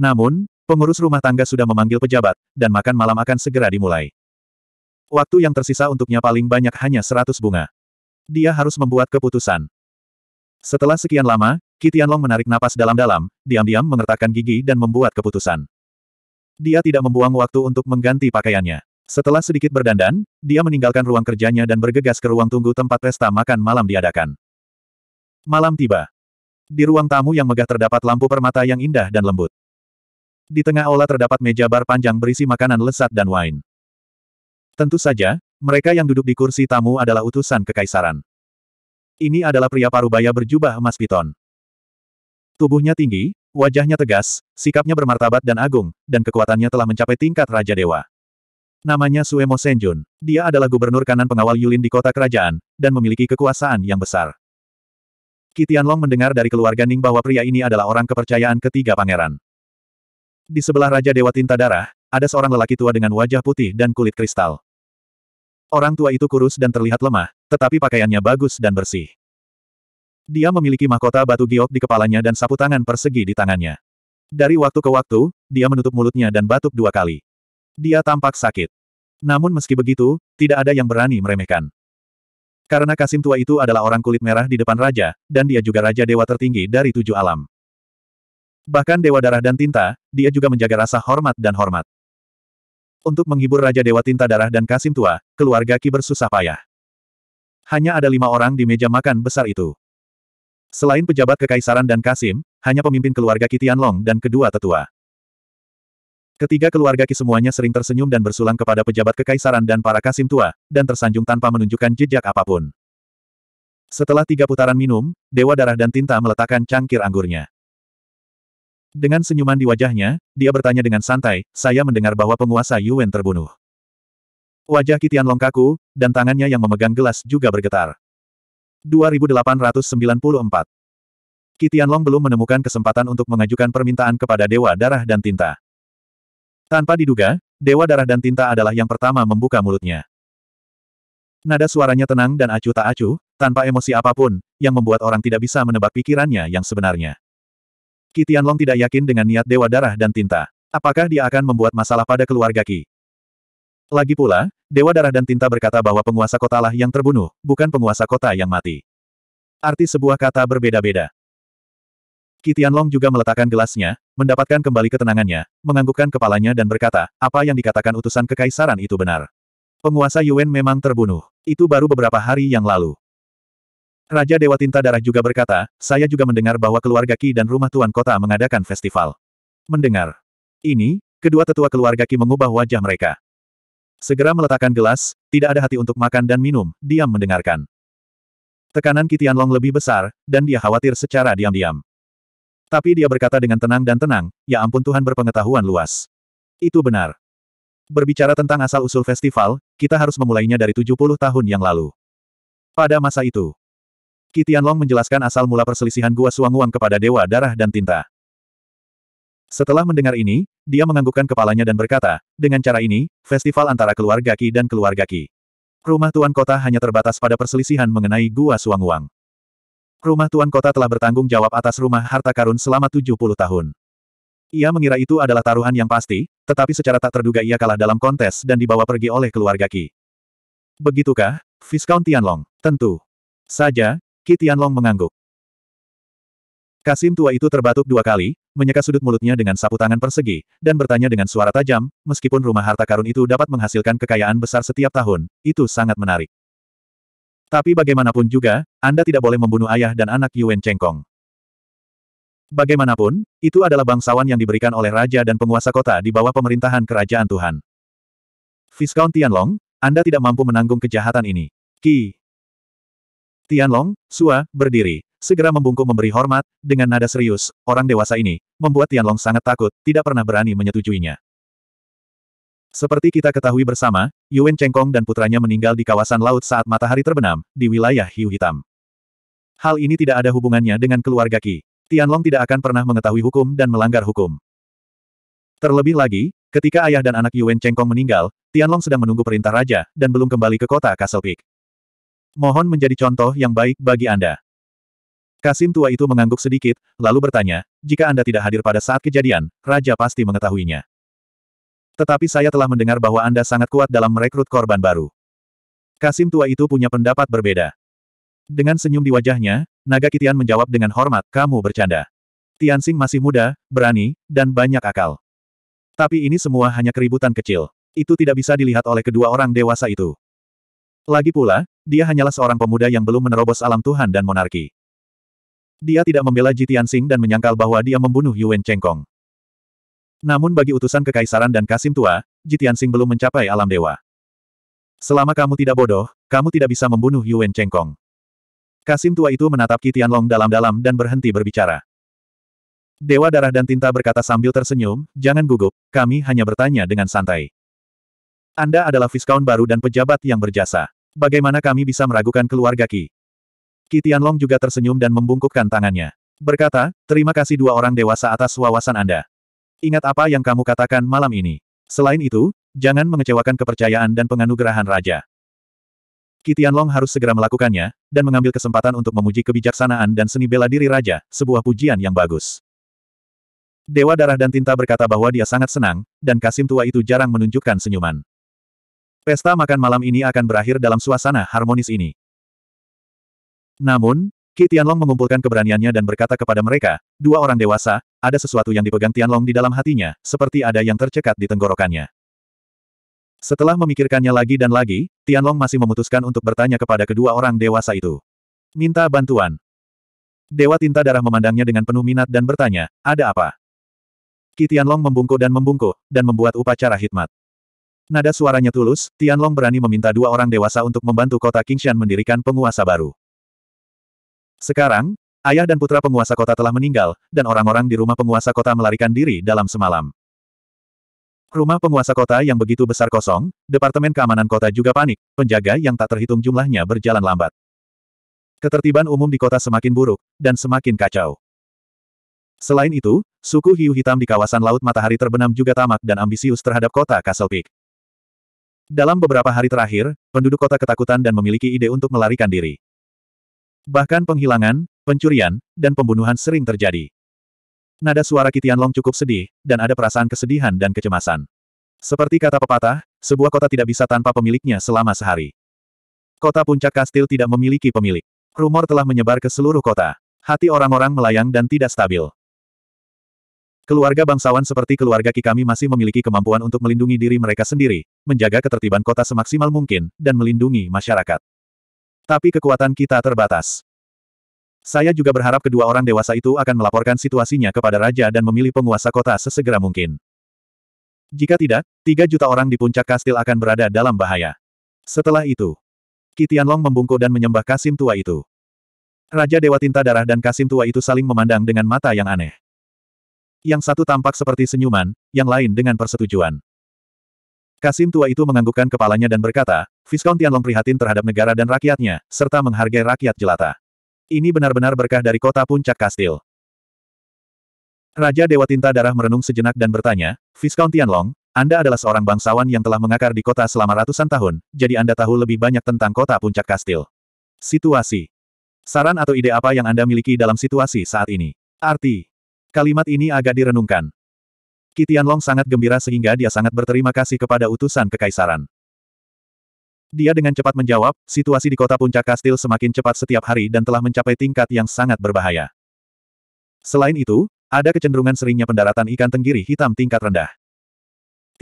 Namun, pengurus rumah tangga sudah memanggil pejabat, dan makan malam akan segera dimulai. Waktu yang tersisa untuknya paling banyak hanya 100 bunga. Dia harus membuat keputusan. Setelah sekian lama, Kitianlong menarik napas dalam-dalam, diam-diam mengertakkan gigi dan membuat keputusan. Dia tidak membuang waktu untuk mengganti pakaiannya. Setelah sedikit berdandan, dia meninggalkan ruang kerjanya dan bergegas ke ruang tunggu tempat pesta makan malam diadakan. Malam tiba. Di ruang tamu yang megah terdapat lampu permata yang indah dan lembut. Di tengah aula terdapat meja bar panjang berisi makanan lesat dan wine. Tentu saja, mereka yang duduk di kursi tamu adalah utusan kekaisaran. Ini adalah pria parubaya berjubah emas piton. Tubuhnya tinggi, wajahnya tegas, sikapnya bermartabat dan agung, dan kekuatannya telah mencapai tingkat Raja Dewa. Namanya Suemo Senjun. Dia adalah gubernur kanan pengawal Yulin di kota kerajaan, dan memiliki kekuasaan yang besar. Kitian Long mendengar dari keluarga Ning bahwa pria ini adalah orang kepercayaan ketiga pangeran. Di sebelah Raja Dewa Tinta Darah, ada seorang lelaki tua dengan wajah putih dan kulit kristal. Orang tua itu kurus dan terlihat lemah, tetapi pakaiannya bagus dan bersih. Dia memiliki mahkota batu giok di kepalanya dan sapu tangan persegi di tangannya. Dari waktu ke waktu, dia menutup mulutnya dan batuk dua kali. Dia tampak sakit. Namun meski begitu, tidak ada yang berani meremehkan. Karena Kasim tua itu adalah orang kulit merah di depan raja, dan dia juga raja dewa tertinggi dari tujuh alam. Bahkan dewa darah dan tinta, dia juga menjaga rasa hormat dan hormat. Untuk menghibur Raja Dewa Tinta Darah dan Kasim Tua, keluarga Ki bersusah payah. Hanya ada lima orang di meja makan besar itu. Selain pejabat kekaisaran dan Kasim, hanya pemimpin keluarga Kitian Long dan kedua tetua. Ketiga keluarga Ki semuanya sering tersenyum dan bersulang kepada pejabat kekaisaran dan para kasim tua, dan tersanjung tanpa menunjukkan jejak apapun. Setelah tiga putaran minum, Dewa Darah dan Tinta meletakkan cangkir anggurnya. Dengan senyuman di wajahnya, dia bertanya dengan santai, saya mendengar bahwa penguasa Yuwen terbunuh. Wajah Kitian Long kaku, dan tangannya yang memegang gelas juga bergetar. 2894. Long belum menemukan kesempatan untuk mengajukan permintaan kepada Dewa Darah dan Tinta. Tanpa diduga, Dewa Darah dan Tinta adalah yang pertama membuka mulutnya. Nada suaranya tenang dan acuh tak acuh, tanpa emosi apapun, yang membuat orang tidak bisa menebak pikirannya yang sebenarnya. Kitian Long tidak yakin dengan niat Dewa Darah dan Tinta. Apakah dia akan membuat masalah pada keluarga Ki? Lagi pula, Dewa Darah dan Tinta berkata bahwa penguasa kota lah yang terbunuh, bukan penguasa kota yang mati. Arti sebuah kata berbeda-beda. Kitian Long juga meletakkan gelasnya, mendapatkan kembali ketenangannya, menganggukkan kepalanya dan berkata, apa yang dikatakan utusan kekaisaran itu benar. Penguasa Yuan memang terbunuh. Itu baru beberapa hari yang lalu. Raja Dewa Tinta Darah juga berkata, saya juga mendengar bahwa keluarga Ki dan rumah tuan kota mengadakan festival. Mendengar. Ini, kedua tetua keluarga Ki mengubah wajah mereka. Segera meletakkan gelas, tidak ada hati untuk makan dan minum, diam mendengarkan. Tekanan Kitian Long lebih besar, dan dia khawatir secara diam-diam. Tapi dia berkata dengan tenang dan tenang, ya ampun Tuhan berpengetahuan luas. Itu benar. Berbicara tentang asal-usul festival, kita harus memulainya dari 70 tahun yang lalu. Pada masa itu, Kitian Long menjelaskan asal mula perselisihan Gua Suanguang kepada Dewa Darah dan Tinta. Setelah mendengar ini, dia menganggukkan kepalanya dan berkata, dengan cara ini, festival antara keluarga Ki dan keluarga Ki. Rumah Tuan Kota hanya terbatas pada perselisihan mengenai Gua suang Suanguang. Rumah Tuan Kota telah bertanggung jawab atas rumah harta karun selama 70 tahun. Ia mengira itu adalah taruhan yang pasti, tetapi secara tak terduga ia kalah dalam kontes dan dibawa pergi oleh keluarga Ki. Begitukah, Viscount Tianlong? Tentu. Saja, Ki Tianlong mengangguk. Kasim tua itu terbatuk dua kali, menyeka sudut mulutnya dengan sapu tangan persegi, dan bertanya dengan suara tajam, meskipun rumah harta karun itu dapat menghasilkan kekayaan besar setiap tahun, itu sangat menarik. Tapi bagaimanapun juga, Anda tidak boleh membunuh ayah dan anak Yuan Chengkong. Bagaimanapun, itu adalah bangsawan yang diberikan oleh raja dan penguasa kota di bawah pemerintahan kerajaan Tuhan. Viscount Tianlong, Anda tidak mampu menanggung kejahatan ini. Ki. Tianlong, Sua, berdiri, segera membungkuk memberi hormat, dengan nada serius, orang dewasa ini, membuat Tianlong sangat takut, tidak pernah berani menyetujuinya. Seperti kita ketahui bersama, Yuan Chengkong dan putranya meninggal di kawasan laut saat matahari terbenam, di wilayah hiu hitam. Hal ini tidak ada hubungannya dengan keluarga Qi. Tianlong tidak akan pernah mengetahui hukum dan melanggar hukum. Terlebih lagi, ketika ayah dan anak Yuan Chengkong meninggal, Tianlong sedang menunggu perintah raja, dan belum kembali ke kota Castle Peak. Mohon menjadi contoh yang baik bagi Anda. Kasim tua itu mengangguk sedikit, lalu bertanya, jika Anda tidak hadir pada saat kejadian, Raja pasti mengetahuinya. Tetapi saya telah mendengar bahwa Anda sangat kuat dalam merekrut korban baru. Kasim tua itu punya pendapat berbeda. Dengan senyum di wajahnya, Naga Kitian menjawab dengan hormat, kamu bercanda. Tianxing masih muda, berani, dan banyak akal. Tapi ini semua hanya keributan kecil. Itu tidak bisa dilihat oleh kedua orang dewasa itu. Lagi pula, dia hanyalah seorang pemuda yang belum menerobos alam Tuhan dan monarki. Dia tidak membela Ji Tianxing dan menyangkal bahwa dia membunuh Yuan Chengkong. Namun bagi utusan kekaisaran dan Kasim Tua, Ji Tianxing belum mencapai alam dewa. Selama kamu tidak bodoh, kamu tidak bisa membunuh Yuan Chengkong. Kasim Tua itu menatap Qi Tianlong dalam-dalam dan berhenti berbicara. Dewa Darah dan Tinta berkata sambil tersenyum, jangan gugup, kami hanya bertanya dengan santai. Anda adalah Viscount baru dan pejabat yang berjasa. Bagaimana kami bisa meragukan keluarga Ki? Kitian Long juga tersenyum dan membungkukkan tangannya. Berkata, terima kasih dua orang dewasa atas wawasan Anda. Ingat apa yang kamu katakan malam ini. Selain itu, jangan mengecewakan kepercayaan dan penganugerahan Raja. Kitian Long harus segera melakukannya, dan mengambil kesempatan untuk memuji kebijaksanaan dan seni bela diri Raja, sebuah pujian yang bagus. Dewa Darah dan Tinta berkata bahwa dia sangat senang, dan Kasim tua itu jarang menunjukkan senyuman. Pesta makan malam ini akan berakhir dalam suasana harmonis ini. Namun, Qi Tianlong mengumpulkan keberaniannya dan berkata kepada mereka, dua orang dewasa, ada sesuatu yang dipegang Tianlong di dalam hatinya, seperti ada yang tercekat di tenggorokannya. Setelah memikirkannya lagi dan lagi, Tianlong masih memutuskan untuk bertanya kepada kedua orang dewasa itu. Minta bantuan. Dewa tinta darah memandangnya dengan penuh minat dan bertanya, ada apa? Qi Tianlong membungkuk dan membungkuk, dan membuat upacara hikmat. Nada suaranya tulus, Tianlong berani meminta dua orang dewasa untuk membantu kota Qingshan mendirikan penguasa baru. Sekarang, ayah dan putra penguasa kota telah meninggal, dan orang-orang di rumah penguasa kota melarikan diri dalam semalam. Rumah penguasa kota yang begitu besar kosong, Departemen Keamanan Kota juga panik, penjaga yang tak terhitung jumlahnya berjalan lambat. Ketertiban umum di kota semakin buruk, dan semakin kacau. Selain itu, suku hiu hitam di kawasan Laut Matahari terbenam juga tamak dan ambisius terhadap kota Castle Peak. Dalam beberapa hari terakhir, penduduk kota ketakutan dan memiliki ide untuk melarikan diri. Bahkan penghilangan, pencurian, dan pembunuhan sering terjadi. Nada suara Kitian Long cukup sedih, dan ada perasaan kesedihan dan kecemasan. Seperti kata pepatah, sebuah kota tidak bisa tanpa pemiliknya selama sehari. Kota puncak kastil tidak memiliki pemilik. Rumor telah menyebar ke seluruh kota. Hati orang-orang melayang dan tidak stabil. Keluarga bangsawan seperti keluarga Kikami masih memiliki kemampuan untuk melindungi diri mereka sendiri, menjaga ketertiban kota semaksimal mungkin, dan melindungi masyarakat. Tapi kekuatan kita terbatas. Saya juga berharap kedua orang dewasa itu akan melaporkan situasinya kepada raja dan memilih penguasa kota sesegera mungkin. Jika tidak, tiga juta orang di puncak kastil akan berada dalam bahaya. Setelah itu, Long membungkuk dan menyembah Kasim tua itu. Raja Dewa Tinta Darah dan Kasim tua itu saling memandang dengan mata yang aneh. Yang satu tampak seperti senyuman, yang lain dengan persetujuan. Kasim tua itu menganggukkan kepalanya dan berkata, Viscount Tianlong prihatin terhadap negara dan rakyatnya, serta menghargai rakyat jelata. Ini benar-benar berkah dari kota puncak kastil. Raja Dewa Tinta Darah merenung sejenak dan bertanya, Viscount Tianlong, Anda adalah seorang bangsawan yang telah mengakar di kota selama ratusan tahun, jadi Anda tahu lebih banyak tentang kota puncak kastil. Situasi. Saran atau ide apa yang Anda miliki dalam situasi saat ini? Arti. Kalimat ini agak direnungkan. Kitianlong sangat gembira sehingga dia sangat berterima kasih kepada utusan kekaisaran. Dia dengan cepat menjawab, situasi di kota puncak kastil semakin cepat setiap hari dan telah mencapai tingkat yang sangat berbahaya. Selain itu, ada kecenderungan seringnya pendaratan ikan tenggiri hitam tingkat rendah.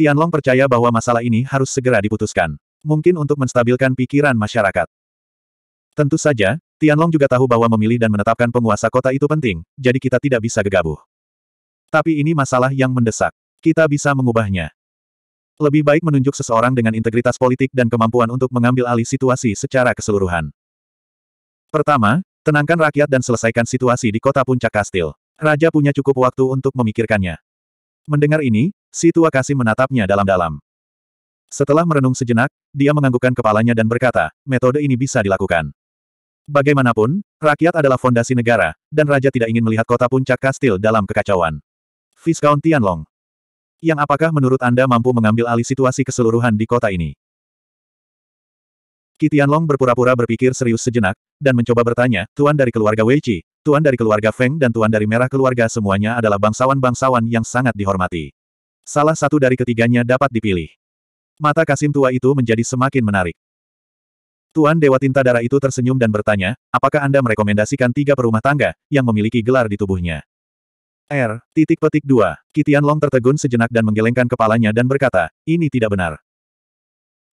Tianlong percaya bahwa masalah ini harus segera diputuskan. Mungkin untuk menstabilkan pikiran masyarakat. Tentu saja, Tianlong juga tahu bahwa memilih dan menetapkan penguasa kota itu penting, jadi kita tidak bisa gegabah. Tapi ini masalah yang mendesak. Kita bisa mengubahnya. Lebih baik menunjuk seseorang dengan integritas politik dan kemampuan untuk mengambil alih situasi secara keseluruhan. Pertama, tenangkan rakyat dan selesaikan situasi di kota puncak kastil. Raja punya cukup waktu untuk memikirkannya. Mendengar ini, si tua menatapnya dalam-dalam. Setelah merenung sejenak, dia menganggukkan kepalanya dan berkata, metode ini bisa dilakukan. Bagaimanapun, rakyat adalah fondasi negara, dan raja tidak ingin melihat kota puncak kastil dalam kekacauan. Viscount Tianlong. Yang apakah menurut Anda mampu mengambil alih situasi keseluruhan di kota ini? Kitianlong berpura-pura berpikir serius sejenak, dan mencoba bertanya, Tuan dari keluarga Wei Weiqi, Tuan dari keluarga Feng dan Tuan dari Merah keluarga semuanya adalah bangsawan-bangsawan yang sangat dihormati. Salah satu dari ketiganya dapat dipilih. Mata Kasim tua itu menjadi semakin menarik. Tuan Dewa Tinta Darah itu tersenyum dan bertanya, apakah Anda merekomendasikan tiga perumah tangga yang memiliki gelar di tubuhnya? R, titik petik 2. Kitian Long tertegun sejenak dan menggelengkan kepalanya dan berkata, ini tidak benar.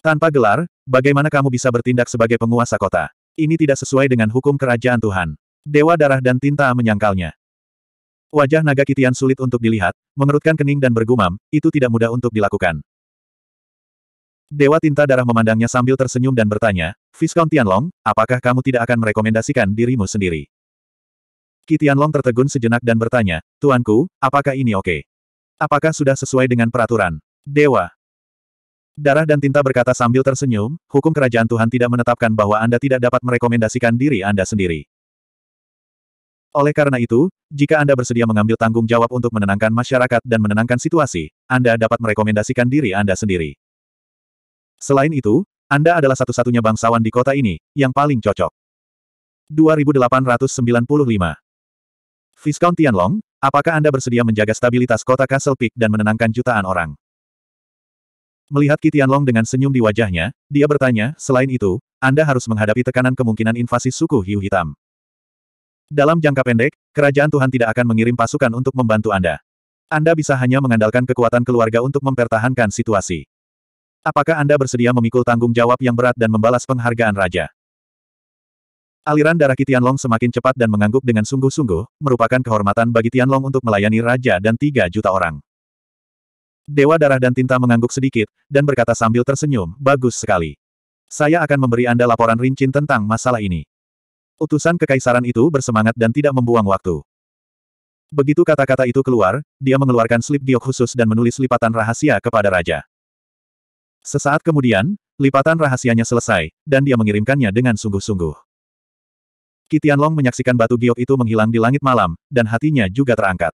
Tanpa gelar, bagaimana kamu bisa bertindak sebagai penguasa kota? Ini tidak sesuai dengan hukum kerajaan Tuhan. Dewa darah dan tinta menyangkalnya. Wajah naga Kitian sulit untuk dilihat, mengerutkan kening dan bergumam, itu tidak mudah untuk dilakukan. Dewa tinta darah memandangnya sambil tersenyum dan bertanya, Viscount Tianlong, apakah kamu tidak akan merekomendasikan dirimu sendiri? Kitian Long tertegun sejenak dan bertanya, Tuanku, apakah ini oke? Okay? Apakah sudah sesuai dengan peraturan? Dewa. Darah dan tinta berkata sambil tersenyum, hukum kerajaan Tuhan tidak menetapkan bahwa Anda tidak dapat merekomendasikan diri Anda sendiri. Oleh karena itu, jika Anda bersedia mengambil tanggung jawab untuk menenangkan masyarakat dan menenangkan situasi, Anda dapat merekomendasikan diri Anda sendiri. Selain itu, Anda adalah satu-satunya bangsawan di kota ini, yang paling cocok. 2895 Viscount Tianlong, apakah Anda bersedia menjaga stabilitas kota Castle Peak dan menenangkan jutaan orang? Melihat Tianlong dengan senyum di wajahnya, dia bertanya, selain itu, Anda harus menghadapi tekanan kemungkinan invasi suku hiu hitam. Dalam jangka pendek, kerajaan Tuhan tidak akan mengirim pasukan untuk membantu Anda. Anda bisa hanya mengandalkan kekuatan keluarga untuk mempertahankan situasi. Apakah Anda bersedia memikul tanggung jawab yang berat dan membalas penghargaan raja? Aliran darah Qi Tianlong semakin cepat dan mengangguk dengan sungguh-sungguh, merupakan kehormatan bagi Tianlong untuk melayani raja dan tiga juta orang. Dewa Darah dan Tinta mengangguk sedikit, dan berkata sambil tersenyum, bagus sekali. Saya akan memberi Anda laporan rincin tentang masalah ini. Utusan kekaisaran itu bersemangat dan tidak membuang waktu. Begitu kata-kata itu keluar, dia mengeluarkan slip giok khusus dan menulis lipatan rahasia kepada raja. Sesaat kemudian, lipatan rahasianya selesai, dan dia mengirimkannya dengan sungguh-sungguh. Kitian Long menyaksikan batu giok itu menghilang di langit malam, dan hatinya juga terangkat.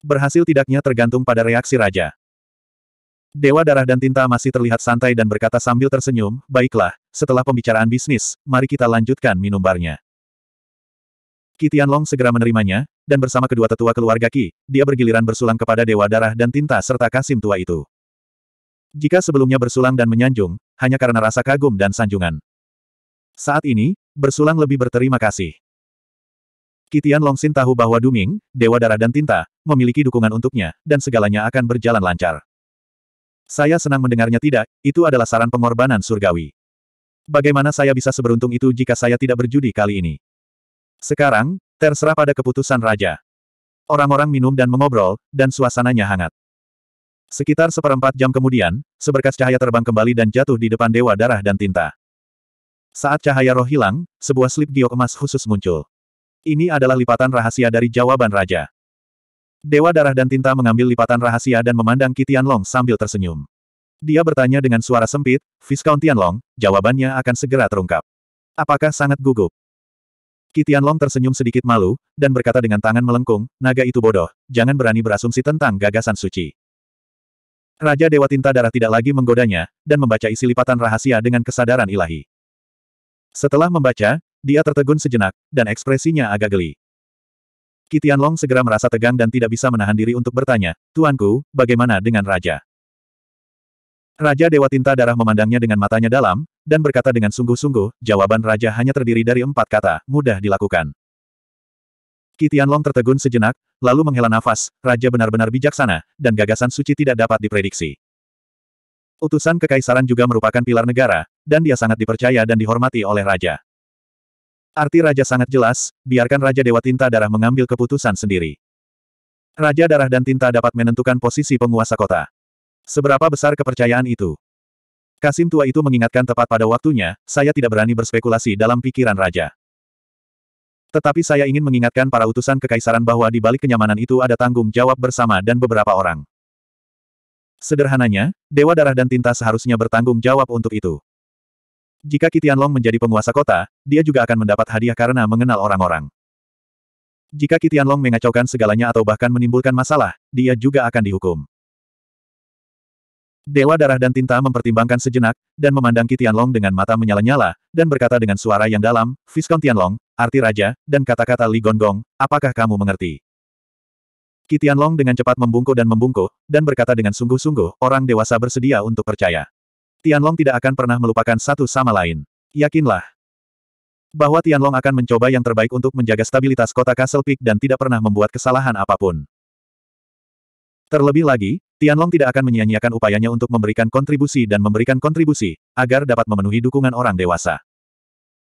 Berhasil tidaknya tergantung pada reaksi raja. Dewa Darah dan Tinta masih terlihat santai dan berkata sambil tersenyum, baiklah, setelah pembicaraan bisnis, mari kita lanjutkan minum barnya. Kitian Long segera menerimanya, dan bersama kedua tetua keluarga Ki, dia bergiliran bersulang kepada Dewa Darah dan Tinta serta Kasim tua itu. Jika sebelumnya bersulang dan menyanjung, hanya karena rasa kagum dan sanjungan. Saat ini, bersulang lebih berterima kasih. Kitian Longsin tahu bahwa Duming, Dewa Darah dan Tinta, memiliki dukungan untuknya, dan segalanya akan berjalan lancar. Saya senang mendengarnya tidak, itu adalah saran pengorbanan surgawi. Bagaimana saya bisa seberuntung itu jika saya tidak berjudi kali ini? Sekarang, terserah pada keputusan raja. Orang-orang minum dan mengobrol, dan suasananya hangat. Sekitar seperempat jam kemudian, seberkas cahaya terbang kembali dan jatuh di depan Dewa Darah dan Tinta. Saat cahaya roh hilang, sebuah slip giok emas khusus muncul. Ini adalah lipatan rahasia dari jawaban raja. Dewa Darah dan Tinta mengambil lipatan rahasia dan memandang Kitian Long sambil tersenyum. Dia bertanya dengan suara sempit, Viscount Tianlong, jawabannya akan segera terungkap. Apakah sangat gugup? Kitian Long tersenyum sedikit malu, dan berkata dengan tangan melengkung, naga itu bodoh, jangan berani berasumsi tentang gagasan suci. Raja Dewa Tinta Darah tidak lagi menggodanya, dan membaca isi lipatan rahasia dengan kesadaran ilahi. Setelah membaca, dia tertegun sejenak, dan ekspresinya agak geli. Kitian Long segera merasa tegang dan tidak bisa menahan diri untuk bertanya, Tuanku, bagaimana dengan Raja? Raja Dewa Tinta Darah memandangnya dengan matanya dalam, dan berkata dengan sungguh-sungguh, jawaban Raja hanya terdiri dari empat kata, mudah dilakukan. Kitian Long tertegun sejenak, lalu menghela nafas, Raja benar-benar bijaksana, dan gagasan suci tidak dapat diprediksi. Utusan Kekaisaran juga merupakan pilar negara, dan dia sangat dipercaya dan dihormati oleh raja. Arti raja sangat jelas, biarkan Raja Dewa Tinta Darah mengambil keputusan sendiri. Raja Darah dan Tinta dapat menentukan posisi penguasa kota. Seberapa besar kepercayaan itu? Kasim tua itu mengingatkan tepat pada waktunya, saya tidak berani berspekulasi dalam pikiran raja. Tetapi saya ingin mengingatkan para utusan kekaisaran bahwa di balik kenyamanan itu ada tanggung jawab bersama dan beberapa orang. Sederhananya, Dewa Darah dan Tinta seharusnya bertanggung jawab untuk itu. Jika Kitian Long menjadi penguasa kota, dia juga akan mendapat hadiah karena mengenal orang-orang. Jika Kitian Long mengacaukan segalanya atau bahkan menimbulkan masalah, dia juga akan dihukum. Dewa Darah dan Tinta mempertimbangkan sejenak, dan memandang Kitian Long dengan mata menyala-nyala, dan berkata dengan suara yang dalam, Viscount Tianlong, arti raja, dan kata-kata Li Gonggong, apakah kamu mengerti? Kitian Long dengan cepat membungkuk dan membungkuk, dan berkata dengan sungguh-sungguh, orang dewasa bersedia untuk percaya. Tianlong tidak akan pernah melupakan satu sama lain. Yakinlah bahwa Tianlong akan mencoba yang terbaik untuk menjaga stabilitas kota Castle Peak dan tidak pernah membuat kesalahan apapun. Terlebih lagi, Tianlong tidak akan menyia-nyiakan upayanya untuk memberikan kontribusi dan memberikan kontribusi, agar dapat memenuhi dukungan orang dewasa.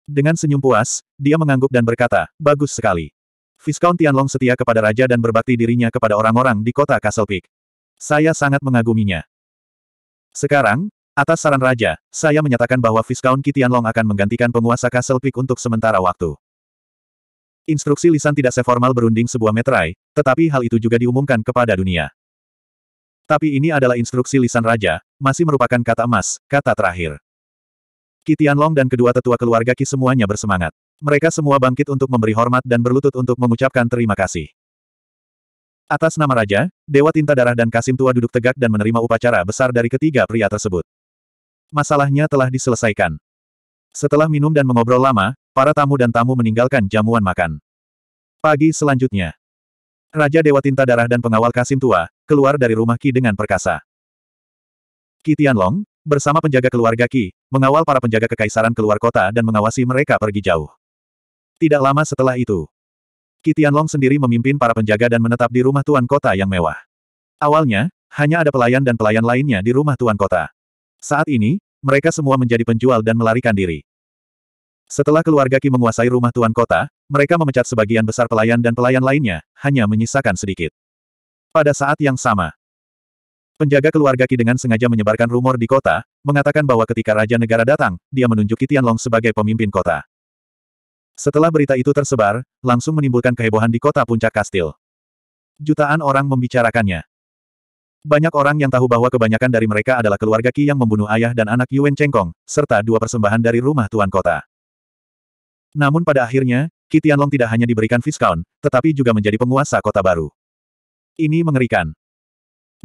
Dengan senyum puas, dia mengangguk dan berkata, bagus sekali. Viscount Tianlong setia kepada raja dan berbakti dirinya kepada orang-orang di kota Castle Peak. Saya sangat mengaguminya. Sekarang, Atas saran Raja, saya menyatakan bahwa Viscount Kitianlong akan menggantikan penguasa Castle Peak untuk sementara waktu. Instruksi lisan tidak seformal berunding sebuah meterai, tetapi hal itu juga diumumkan kepada dunia. Tapi ini adalah instruksi lisan raja, masih merupakan kata emas, kata terakhir. Kitianlong dan kedua tetua keluarga Ki semuanya bersemangat. Mereka semua bangkit untuk memberi hormat dan berlutut untuk mengucapkan terima kasih. Atas nama raja, Dewa Tinta Darah dan Kasim Tua duduk tegak dan menerima upacara besar dari ketiga pria tersebut. Masalahnya telah diselesaikan. Setelah minum dan mengobrol lama, para tamu dan tamu meninggalkan jamuan makan. Pagi selanjutnya, Raja Dewa Tinta Darah dan pengawal Kasim Tua keluar dari rumah Ki dengan perkasa. Ki Tianlong, bersama penjaga keluarga Ki, mengawal para penjaga kekaisaran keluar kota dan mengawasi mereka pergi jauh. Tidak lama setelah itu, Ki Tianlong sendiri memimpin para penjaga dan menetap di rumah tuan kota yang mewah. Awalnya, hanya ada pelayan dan pelayan lainnya di rumah tuan kota. Saat ini, mereka semua menjadi penjual dan melarikan diri. Setelah keluarga Ki menguasai rumah tuan kota, mereka memecat sebagian besar pelayan dan pelayan lainnya, hanya menyisakan sedikit. Pada saat yang sama, penjaga keluarga Ki dengan sengaja menyebarkan rumor di kota, mengatakan bahwa ketika Raja Negara datang, dia menunjuk Tianlong sebagai pemimpin kota. Setelah berita itu tersebar, langsung menimbulkan kehebohan di kota puncak kastil. Jutaan orang membicarakannya. Banyak orang yang tahu bahwa kebanyakan dari mereka adalah keluarga Ki yang membunuh ayah dan anak Yuan Chengkong, serta dua persembahan dari rumah Tuan Kota. Namun pada akhirnya, Qi Tianlong tidak hanya diberikan viscount, tetapi juga menjadi penguasa kota baru. Ini mengerikan.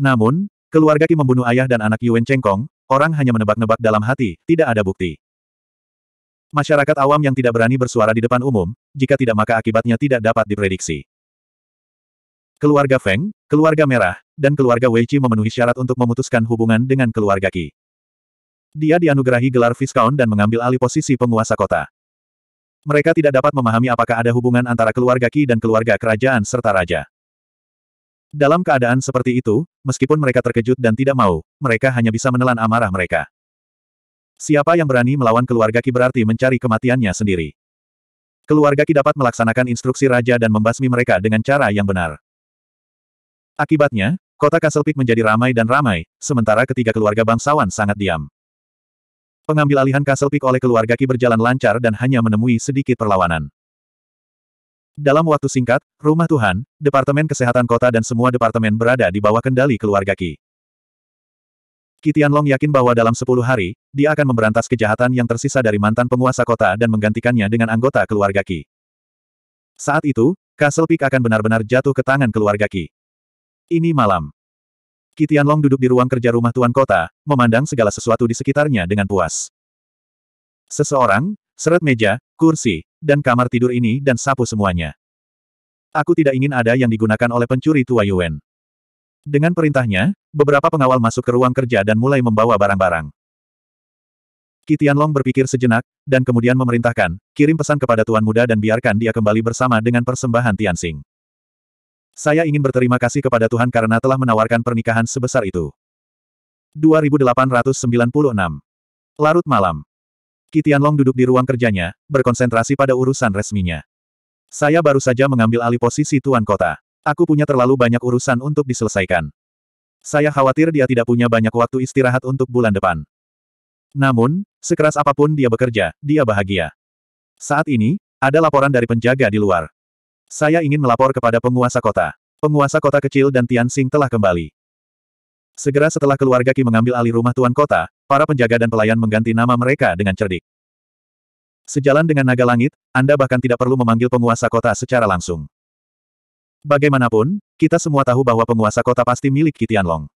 Namun, keluarga Ki membunuh ayah dan anak Yuan Chengkong, orang hanya menebak-nebak dalam hati, tidak ada bukti. Masyarakat awam yang tidak berani bersuara di depan umum, jika tidak maka akibatnya tidak dapat diprediksi. Keluarga Feng, keluarga Merah, dan keluarga Weiqi memenuhi syarat untuk memutuskan hubungan dengan keluarga Qi. Dia dianugerahi gelar Viscount dan mengambil alih posisi penguasa kota. Mereka tidak dapat memahami apakah ada hubungan antara keluarga Qi dan keluarga kerajaan serta raja. Dalam keadaan seperti itu, meskipun mereka terkejut dan tidak mau, mereka hanya bisa menelan amarah mereka. Siapa yang berani melawan keluarga Qi berarti mencari kematiannya sendiri. Keluarga Qi dapat melaksanakan instruksi raja dan membasmi mereka dengan cara yang benar. Akibatnya, kota Castle menjadi ramai dan ramai, sementara ketiga keluarga bangsawan sangat diam. Pengambil alihan Castle oleh keluarga Ki berjalan lancar dan hanya menemui sedikit perlawanan. Dalam waktu singkat, Rumah Tuhan, Departemen Kesehatan Kota dan semua departemen berada di bawah kendali keluarga Ki. Kitian Long yakin bahwa dalam 10 hari, dia akan memberantas kejahatan yang tersisa dari mantan penguasa kota dan menggantikannya dengan anggota keluarga Ki. Saat itu, Castle akan benar-benar jatuh ke tangan keluarga Ki. Ini malam. Kitian Long duduk di ruang kerja rumah tuan kota, memandang segala sesuatu di sekitarnya dengan puas. Seseorang, seret meja, kursi, dan kamar tidur ini dan sapu semuanya. Aku tidak ingin ada yang digunakan oleh pencuri tua Yuen. Dengan perintahnya, beberapa pengawal masuk ke ruang kerja dan mulai membawa barang-barang. Kitian Long berpikir sejenak, dan kemudian memerintahkan, kirim pesan kepada Tuan Muda dan biarkan dia kembali bersama dengan persembahan Tianxing. Saya ingin berterima kasih kepada Tuhan karena telah menawarkan pernikahan sebesar itu. 2896 Larut malam. Kitian Long duduk di ruang kerjanya, berkonsentrasi pada urusan resminya. Saya baru saja mengambil alih posisi tuan kota. Aku punya terlalu banyak urusan untuk diselesaikan. Saya khawatir dia tidak punya banyak waktu istirahat untuk bulan depan. Namun, sekeras apapun dia bekerja, dia bahagia. Saat ini, ada laporan dari penjaga di luar. Saya ingin melapor kepada penguasa kota. Penguasa kota kecil dan Tian Tianxing telah kembali. Segera setelah keluarga Qi mengambil alih rumah tuan kota, para penjaga dan pelayan mengganti nama mereka dengan cerdik. Sejalan dengan naga langit, Anda bahkan tidak perlu memanggil penguasa kota secara langsung. Bagaimanapun, kita semua tahu bahwa penguasa kota pasti milik Tianlong.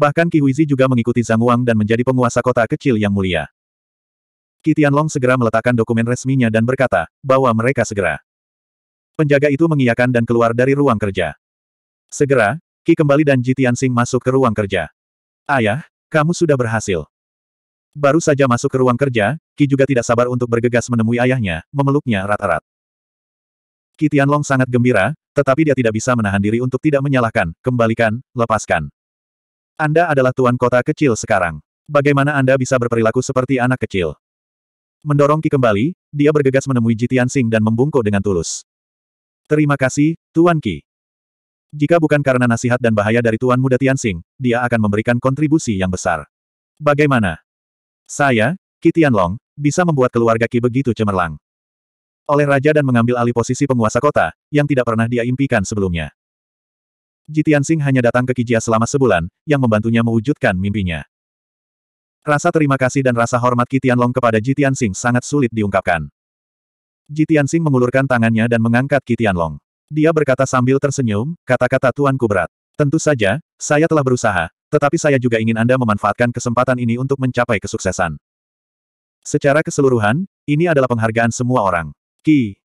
Bahkan Qi Huizi juga mengikuti Zhang Wang dan menjadi penguasa kota kecil yang mulia. Tianlong segera meletakkan dokumen resminya dan berkata, bahwa mereka segera Penjaga itu mengiyakan dan keluar dari ruang kerja. Segera, Ki kembali dan Jitian Sing masuk ke ruang kerja. Ayah, kamu sudah berhasil. Baru saja masuk ke ruang kerja, Ki juga tidak sabar untuk bergegas menemui ayahnya, memeluknya rat-rat. Ki Tianlong sangat gembira, tetapi dia tidak bisa menahan diri untuk tidak menyalahkan, kembalikan, lepaskan. Anda adalah tuan kota kecil sekarang. Bagaimana Anda bisa berperilaku seperti anak kecil? Mendorong Ki kembali, dia bergegas menemui Jitian Sing dan membungkuk dengan tulus. Terima kasih, Tuan Ki. Jika bukan karena nasihat dan bahaya dari Tuan Muda Tianxing, dia akan memberikan kontribusi yang besar. Bagaimana? Saya, kitian Tianlong, bisa membuat keluarga ki begitu cemerlang. Oleh raja dan mengambil alih posisi penguasa kota, yang tidak pernah dia impikan sebelumnya. Ji Tianxing hanya datang ke Kijia selama sebulan, yang membantunya mewujudkan mimpinya. Rasa terima kasih dan rasa hormat kitian Tianlong kepada Ji Tianxing sangat sulit diungkapkan. Jitian Sing mengulurkan tangannya dan mengangkat Tianlong. Dia berkata sambil tersenyum, kata-kata tuanku berat. Tentu saja, saya telah berusaha, tetapi saya juga ingin Anda memanfaatkan kesempatan ini untuk mencapai kesuksesan. Secara keseluruhan, ini adalah penghargaan semua orang. Ki.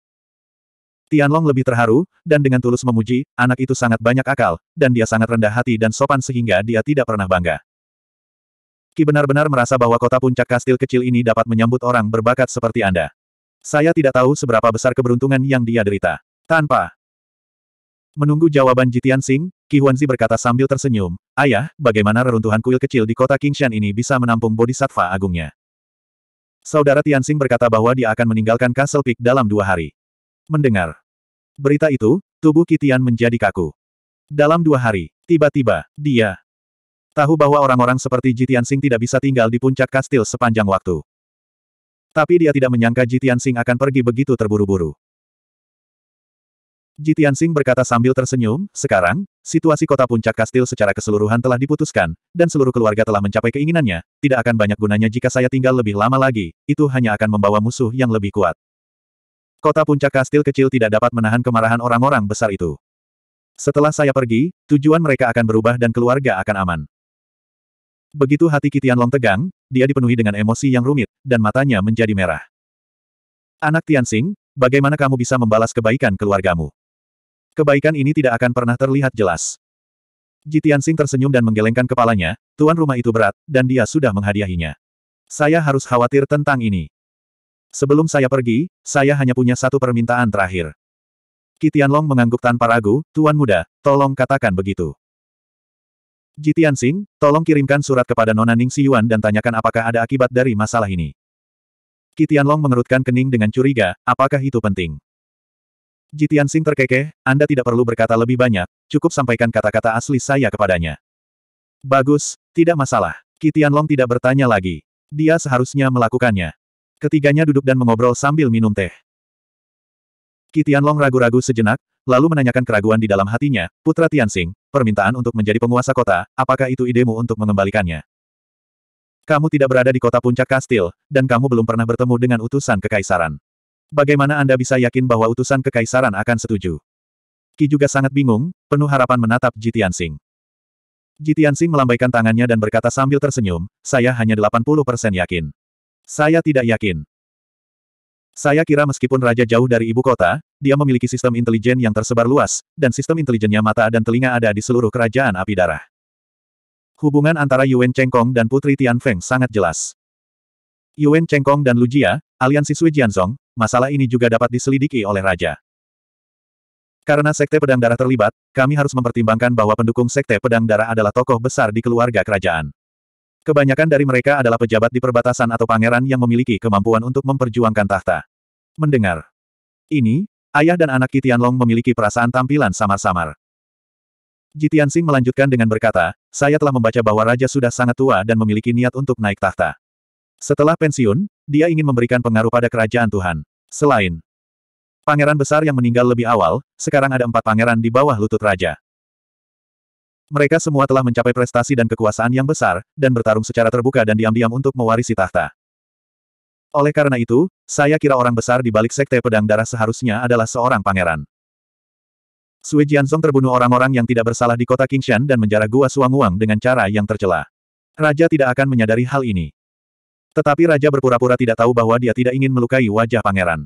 Tianlong lebih terharu, dan dengan tulus memuji, anak itu sangat banyak akal, dan dia sangat rendah hati dan sopan sehingga dia tidak pernah bangga. Ki benar-benar merasa bahwa kota puncak kastil kecil ini dapat menyambut orang berbakat seperti Anda. Saya tidak tahu seberapa besar keberuntungan yang dia derita. Tanpa menunggu jawaban Jitian Sing, Qi Huanzi berkata sambil tersenyum, Ayah, bagaimana reruntuhan kuil kecil di kota Qingshan ini bisa menampung bodhisattva agungnya? Saudara Tian Sing berkata bahwa dia akan meninggalkan Castle Peak dalam dua hari. Mendengar berita itu, tubuh Kitian menjadi kaku. Dalam dua hari, tiba-tiba, dia tahu bahwa orang-orang seperti Jitian Sing tidak bisa tinggal di puncak kastil sepanjang waktu. Tapi dia tidak menyangka Jitian Sing akan pergi begitu terburu-buru. Jitian Sing berkata sambil tersenyum, sekarang, situasi kota puncak kastil secara keseluruhan telah diputuskan, dan seluruh keluarga telah mencapai keinginannya, tidak akan banyak gunanya jika saya tinggal lebih lama lagi, itu hanya akan membawa musuh yang lebih kuat. Kota puncak kastil kecil tidak dapat menahan kemarahan orang-orang besar itu. Setelah saya pergi, tujuan mereka akan berubah dan keluarga akan aman. Begitu hati Kitian Long tegang, dia dipenuhi dengan emosi yang rumit, dan matanya menjadi merah. Anak Tianxing, bagaimana kamu bisa membalas kebaikan keluargamu? Kebaikan ini tidak akan pernah terlihat jelas. Ji Tianxing tersenyum dan menggelengkan kepalanya, tuan rumah itu berat, dan dia sudah menghadiahinya. Saya harus khawatir tentang ini. Sebelum saya pergi, saya hanya punya satu permintaan terakhir. Kitianlong mengangguk tanpa ragu, Tuan Muda, tolong katakan begitu. Jitian Tianxing, tolong kirimkan surat kepada Nona Ning Yuan dan tanyakan apakah ada akibat dari masalah ini. Long mengerutkan kening dengan curiga, apakah itu penting? Jitian Tianxing terkekeh, Anda tidak perlu berkata lebih banyak, cukup sampaikan kata-kata asli saya kepadanya. Bagus, tidak masalah. Long tidak bertanya lagi. Dia seharusnya melakukannya. Ketiganya duduk dan mengobrol sambil minum teh. Long ragu-ragu sejenak, lalu menanyakan keraguan di dalam hatinya, Putra Tianxing, permintaan untuk menjadi penguasa kota, apakah itu idemu untuk mengembalikannya? Kamu tidak berada di kota puncak kastil, dan kamu belum pernah bertemu dengan utusan kekaisaran. Bagaimana Anda bisa yakin bahwa utusan kekaisaran akan setuju? Ki juga sangat bingung, penuh harapan menatap Jitian Tianxing. Jitian Tianxing melambaikan tangannya dan berkata sambil tersenyum, saya hanya 80% yakin. Saya tidak yakin. Saya kira meskipun raja jauh dari ibu kota, dia memiliki sistem intelijen yang tersebar luas, dan sistem intelijennya mata dan telinga ada di seluruh kerajaan api darah. Hubungan antara Yuan Chengkong dan Putri Tian Feng sangat jelas. Yuan Chengkong dan Lu Jia, aliansi Sui Jianzong, masalah ini juga dapat diselidiki oleh raja. Karena Sekte Pedang Darah terlibat, kami harus mempertimbangkan bahwa pendukung Sekte Pedang Darah adalah tokoh besar di keluarga kerajaan. Kebanyakan dari mereka adalah pejabat di perbatasan atau pangeran yang memiliki kemampuan untuk memperjuangkan tahta. Mendengar. Ini, ayah dan anak Kitian Long memiliki perasaan tampilan samar-samar. Jitian Sing melanjutkan dengan berkata, saya telah membaca bahwa raja sudah sangat tua dan memiliki niat untuk naik tahta. Setelah pensiun, dia ingin memberikan pengaruh pada kerajaan Tuhan. Selain pangeran besar yang meninggal lebih awal, sekarang ada empat pangeran di bawah lutut raja. Mereka semua telah mencapai prestasi dan kekuasaan yang besar, dan bertarung secara terbuka dan diam-diam untuk mewarisi tahta. Oleh karena itu, saya kira orang besar di balik sekte pedang darah seharusnya adalah seorang pangeran. Sui Jianzong terbunuh orang-orang yang tidak bersalah di kota Kingshan dan menjara gua Suanguang dengan cara yang tercela. Raja tidak akan menyadari hal ini. Tetapi Raja berpura-pura tidak tahu bahwa dia tidak ingin melukai wajah pangeran.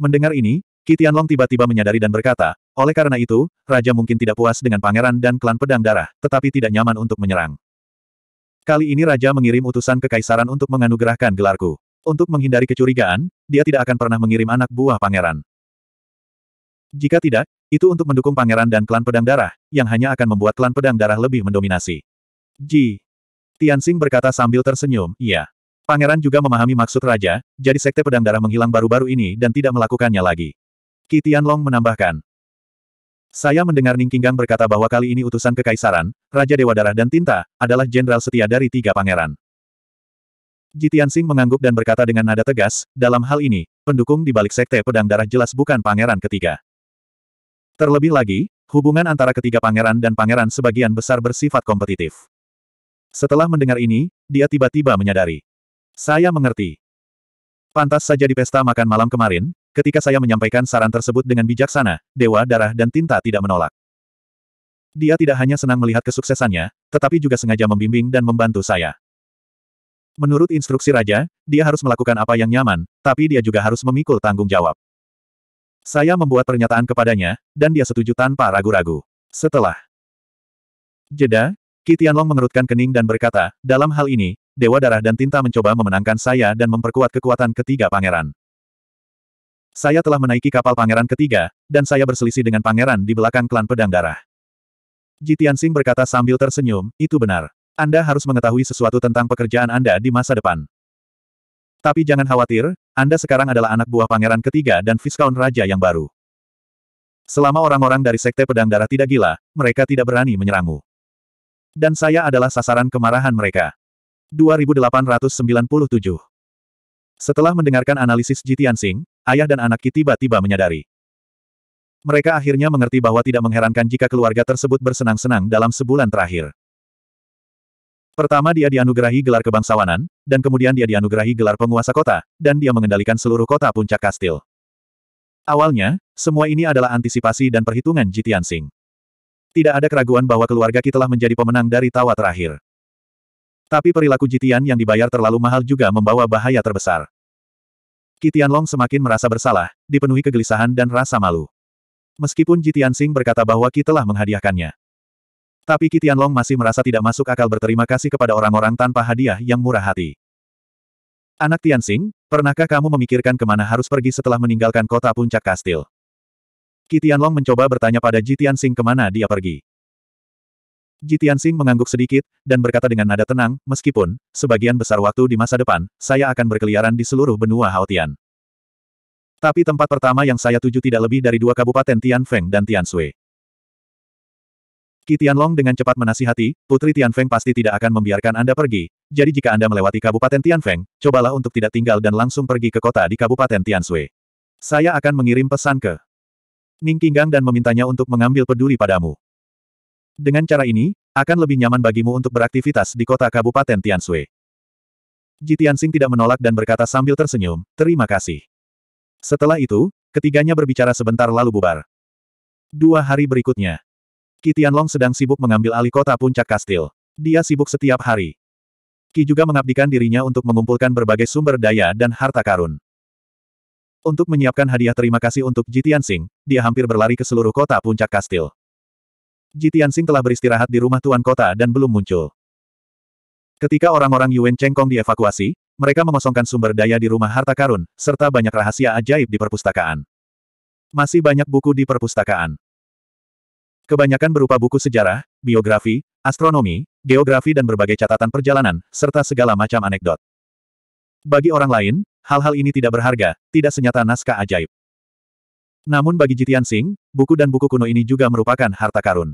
Mendengar ini, Tianlong tiba-tiba menyadari dan berkata, oleh karena itu, Raja mungkin tidak puas dengan pangeran dan klan pedang darah, tetapi tidak nyaman untuk menyerang. Kali ini Raja mengirim utusan ke Kaisaran untuk menganugerahkan gelarku. Untuk menghindari kecurigaan, dia tidak akan pernah mengirim anak buah pangeran. Jika tidak, itu untuk mendukung pangeran dan klan pedang darah, yang hanya akan membuat klan pedang darah lebih mendominasi. Ji. Tianxing berkata sambil tersenyum, iya. Pangeran juga memahami maksud raja, jadi sekte pedang darah menghilang baru-baru ini dan tidak melakukannya lagi. Kitian Long menambahkan, saya mendengar Ning Kinggang berkata bahwa kali ini utusan kekaisaran, Raja Dewa Darah dan Tinta, adalah jenderal setia dari tiga pangeran. Jitian Sing mengangguk dan berkata dengan nada tegas, dalam hal ini, pendukung di balik sekte pedang darah jelas bukan pangeran ketiga. Terlebih lagi, hubungan antara ketiga pangeran dan pangeran sebagian besar bersifat kompetitif. Setelah mendengar ini, dia tiba-tiba menyadari. Saya mengerti. Pantas saja di pesta makan malam kemarin, Ketika saya menyampaikan saran tersebut dengan bijaksana, Dewa Darah dan Tinta tidak menolak. Dia tidak hanya senang melihat kesuksesannya, tetapi juga sengaja membimbing dan membantu saya. Menurut instruksi raja, dia harus melakukan apa yang nyaman, tapi dia juga harus memikul tanggung jawab. Saya membuat pernyataan kepadanya, dan dia setuju tanpa ragu-ragu. Setelah jeda, Kitian Long mengerutkan kening dan berkata, dalam hal ini, Dewa Darah dan Tinta mencoba memenangkan saya dan memperkuat kekuatan ketiga pangeran. Saya telah menaiki kapal pangeran ketiga, dan saya berselisih dengan pangeran di belakang klan pedang darah. Jitian Singh berkata sambil tersenyum, itu benar. Anda harus mengetahui sesuatu tentang pekerjaan Anda di masa depan. Tapi jangan khawatir, Anda sekarang adalah anak buah pangeran ketiga dan Viscount Raja yang baru. Selama orang-orang dari Sekte Pedang Darah tidak gila, mereka tidak berani menyerangmu. Dan saya adalah sasaran kemarahan mereka. 2897 Setelah mendengarkan analisis Jitian Sing, ayah dan anak Ki tiba-tiba menyadari. Mereka akhirnya mengerti bahwa tidak mengherankan jika keluarga tersebut bersenang-senang dalam sebulan terakhir. Pertama dia dianugerahi gelar kebangsawanan, dan kemudian dia dianugerahi gelar penguasa kota, dan dia mengendalikan seluruh kota puncak kastil. Awalnya, semua ini adalah antisipasi dan perhitungan Jitian Sing. Tidak ada keraguan bahwa keluarga kita telah menjadi pemenang dari tawa terakhir. Tapi perilaku Jitian yang dibayar terlalu mahal juga membawa bahaya terbesar. Kitian Long semakin merasa bersalah, dipenuhi kegelisahan dan rasa malu. Meskipun Jitian Sing berkata bahwa Ki telah menghadiahkannya. Tapi Kitian Long masih merasa tidak masuk akal berterima kasih kepada orang-orang tanpa hadiah yang murah hati. Anak Tian Sing, pernahkah kamu memikirkan kemana harus pergi setelah meninggalkan kota puncak kastil? Kitian Long mencoba bertanya pada Jitian Sing kemana dia pergi. Jitian Tianxing mengangguk sedikit, dan berkata dengan nada tenang, meskipun, sebagian besar waktu di masa depan, saya akan berkeliaran di seluruh benua Haotian. Tapi tempat pertama yang saya tuju tidak lebih dari dua kabupaten Tian Feng dan Tian Sui. Qi Long dengan cepat menasihati, Putri Tian Feng pasti tidak akan membiarkan Anda pergi, jadi jika Anda melewati Kabupaten Tian Feng, cobalah untuk tidak tinggal dan langsung pergi ke kota di Kabupaten Tian Tianshui. Saya akan mengirim pesan ke Ning Qinggang dan memintanya untuk mengambil peduli padamu. Dengan cara ini, akan lebih nyaman bagimu untuk beraktivitas di kota Kabupaten Ji Tianxing tidak menolak dan berkata sambil tersenyum, terima kasih. Setelah itu, ketiganya berbicara sebentar lalu bubar. Dua hari berikutnya, Kitianlong sedang sibuk mengambil alih kota puncak kastil. Dia sibuk setiap hari. Ki juga mengabdikan dirinya untuk mengumpulkan berbagai sumber daya dan harta karun. Untuk menyiapkan hadiah terima kasih untuk Tianxing, dia hampir berlari ke seluruh kota puncak kastil. Ji Tianxing telah beristirahat di rumah tuan kota dan belum muncul. Ketika orang-orang Yuan Chengkong dievakuasi, mereka mengosongkan sumber daya di rumah harta karun, serta banyak rahasia ajaib di perpustakaan. Masih banyak buku di perpustakaan. Kebanyakan berupa buku sejarah, biografi, astronomi, geografi dan berbagai catatan perjalanan, serta segala macam anekdot. Bagi orang lain, hal-hal ini tidak berharga, tidak senyata naskah ajaib. Namun bagi Jitian Singh, buku dan buku kuno ini juga merupakan harta karun.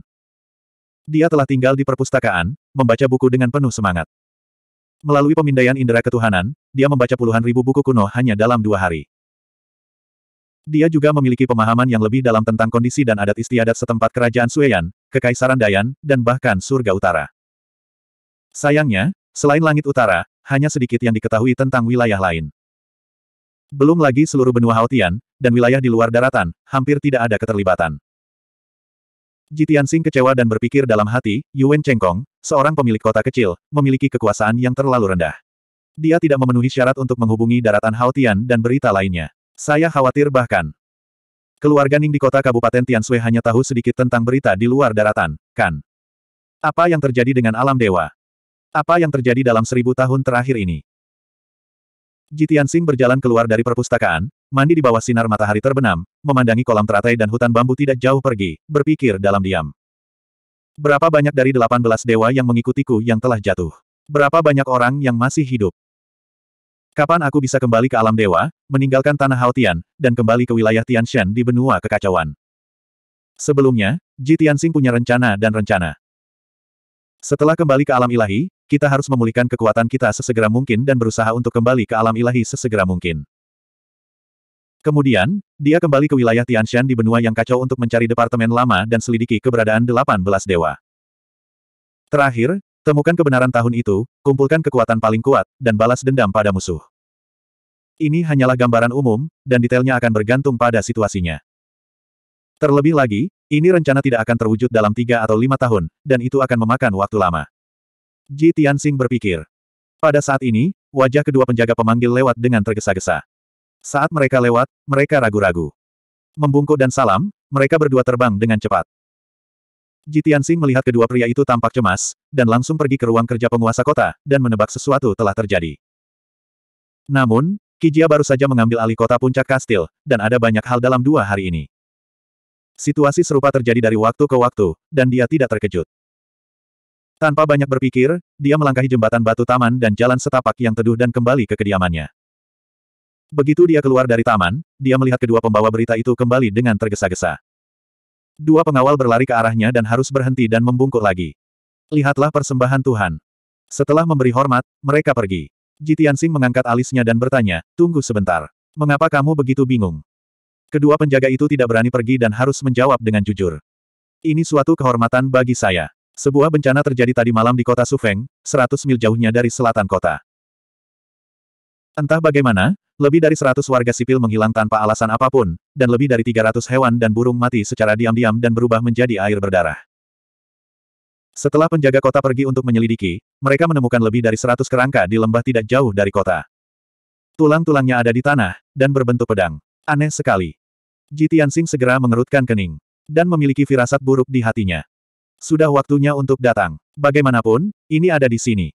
Dia telah tinggal di perpustakaan, membaca buku dengan penuh semangat. Melalui pemindaian indera ketuhanan, dia membaca puluhan ribu buku kuno hanya dalam dua hari. Dia juga memiliki pemahaman yang lebih dalam tentang kondisi dan adat istiadat setempat kerajaan Sueyan, Kekaisaran Dayan, dan bahkan surga utara. Sayangnya, selain langit utara, hanya sedikit yang diketahui tentang wilayah lain. Belum lagi seluruh benua Haotian, dan wilayah di luar daratan, hampir tidak ada keterlibatan. Jitian Sing kecewa dan berpikir dalam hati, Yuan Chengkong, seorang pemilik kota kecil, memiliki kekuasaan yang terlalu rendah. Dia tidak memenuhi syarat untuk menghubungi daratan Haotian dan berita lainnya. Saya khawatir bahkan. Keluarga Ning di kota Kabupaten Tianshui hanya tahu sedikit tentang berita di luar daratan, kan? Apa yang terjadi dengan alam dewa? Apa yang terjadi dalam seribu tahun terakhir ini? Jitian Sing berjalan keluar dari perpustakaan, mandi di bawah sinar matahari terbenam, memandangi kolam teratai dan hutan bambu tidak jauh pergi, berpikir dalam diam. Berapa banyak dari 18 dewa yang mengikutiku yang telah jatuh? Berapa banyak orang yang masih hidup? Kapan aku bisa kembali ke alam dewa, meninggalkan tanah Haotian, dan kembali ke wilayah Tianshan di benua kekacauan? Sebelumnya, Ji Tianxing punya rencana dan rencana. Setelah kembali ke alam ilahi, kita harus memulihkan kekuatan kita sesegera mungkin dan berusaha untuk kembali ke alam ilahi sesegera mungkin. Kemudian, dia kembali ke wilayah Tianshan di benua yang kacau untuk mencari departemen lama dan selidiki keberadaan 18 dewa. Terakhir, temukan kebenaran tahun itu, kumpulkan kekuatan paling kuat, dan balas dendam pada musuh. Ini hanyalah gambaran umum, dan detailnya akan bergantung pada situasinya. Terlebih lagi, ini rencana tidak akan terwujud dalam tiga atau lima tahun, dan itu akan memakan waktu lama. Ji Tianxing berpikir. Pada saat ini, wajah kedua penjaga pemanggil lewat dengan tergesa-gesa. Saat mereka lewat, mereka ragu-ragu. Membungkuk dan salam, mereka berdua terbang dengan cepat. Ji Tianxing melihat kedua pria itu tampak cemas, dan langsung pergi ke ruang kerja penguasa kota, dan menebak sesuatu telah terjadi. Namun, Kijia baru saja mengambil alih kota puncak kastil, dan ada banyak hal dalam dua hari ini. Situasi serupa terjadi dari waktu ke waktu, dan dia tidak terkejut. Tanpa banyak berpikir, dia melangkahi jembatan batu taman dan jalan setapak yang teduh dan kembali ke kediamannya. Begitu dia keluar dari taman, dia melihat kedua pembawa berita itu kembali dengan tergesa-gesa. Dua pengawal berlari ke arahnya dan harus berhenti dan membungkuk lagi. Lihatlah persembahan Tuhan. Setelah memberi hormat, mereka pergi. Jitian Sing mengangkat alisnya dan bertanya, tunggu sebentar. Mengapa kamu begitu bingung? Kedua penjaga itu tidak berani pergi dan harus menjawab dengan jujur. Ini suatu kehormatan bagi saya. Sebuah bencana terjadi tadi malam di kota Sufeng, 100 mil jauhnya dari selatan kota. Entah bagaimana, lebih dari 100 warga sipil menghilang tanpa alasan apapun, dan lebih dari 300 hewan dan burung mati secara diam-diam dan berubah menjadi air berdarah. Setelah penjaga kota pergi untuk menyelidiki, mereka menemukan lebih dari 100 kerangka di lembah tidak jauh dari kota. Tulang-tulangnya ada di tanah, dan berbentuk pedang. Aneh sekali. Jitian Sing segera mengerutkan kening. Dan memiliki firasat buruk di hatinya sudah waktunya untuk datang. Bagaimanapun, ini ada di sini.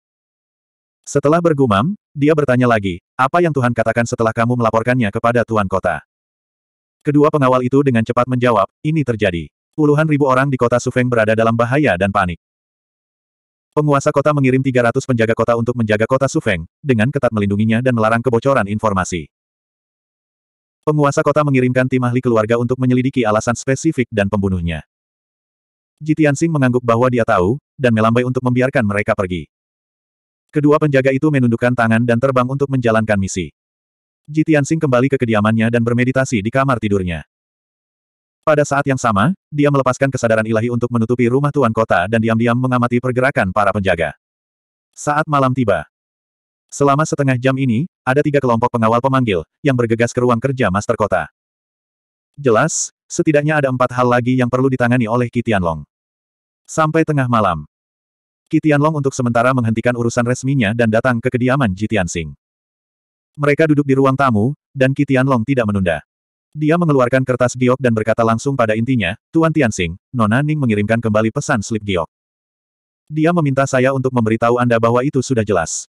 Setelah bergumam, dia bertanya lagi, apa yang Tuhan katakan setelah kamu melaporkannya kepada Tuan Kota? Kedua pengawal itu dengan cepat menjawab, ini terjadi. Puluhan ribu orang di kota Sufeng berada dalam bahaya dan panik. Penguasa kota mengirim 300 penjaga kota untuk menjaga kota Sufeng, dengan ketat melindunginya dan melarang kebocoran informasi. Penguasa kota mengirimkan tim ahli keluarga untuk menyelidiki alasan spesifik dan pembunuhnya. Jitian Sing mengangguk bahwa dia tahu, dan melambai untuk membiarkan mereka pergi. Kedua penjaga itu menundukkan tangan dan terbang untuk menjalankan misi. Jitian Sing kembali ke kediamannya dan bermeditasi di kamar tidurnya. Pada saat yang sama, dia melepaskan kesadaran ilahi untuk menutupi rumah tuan kota dan diam-diam mengamati pergerakan para penjaga. Saat malam tiba. Selama setengah jam ini, ada tiga kelompok pengawal pemanggil, yang bergegas ke ruang kerja master kota. Jelas, setidaknya ada empat hal lagi yang perlu ditangani oleh Kitian Long. Sampai tengah malam. Kitianlong untuk sementara menghentikan urusan resminya dan datang ke kediaman Jitian Sing. Mereka duduk di ruang tamu, dan Kitianlong tidak menunda. Dia mengeluarkan kertas giok dan berkata langsung pada intinya, Tuan Tianxing, Nona Ning mengirimkan kembali pesan slip giok. Dia meminta saya untuk memberitahu Anda bahwa itu sudah jelas.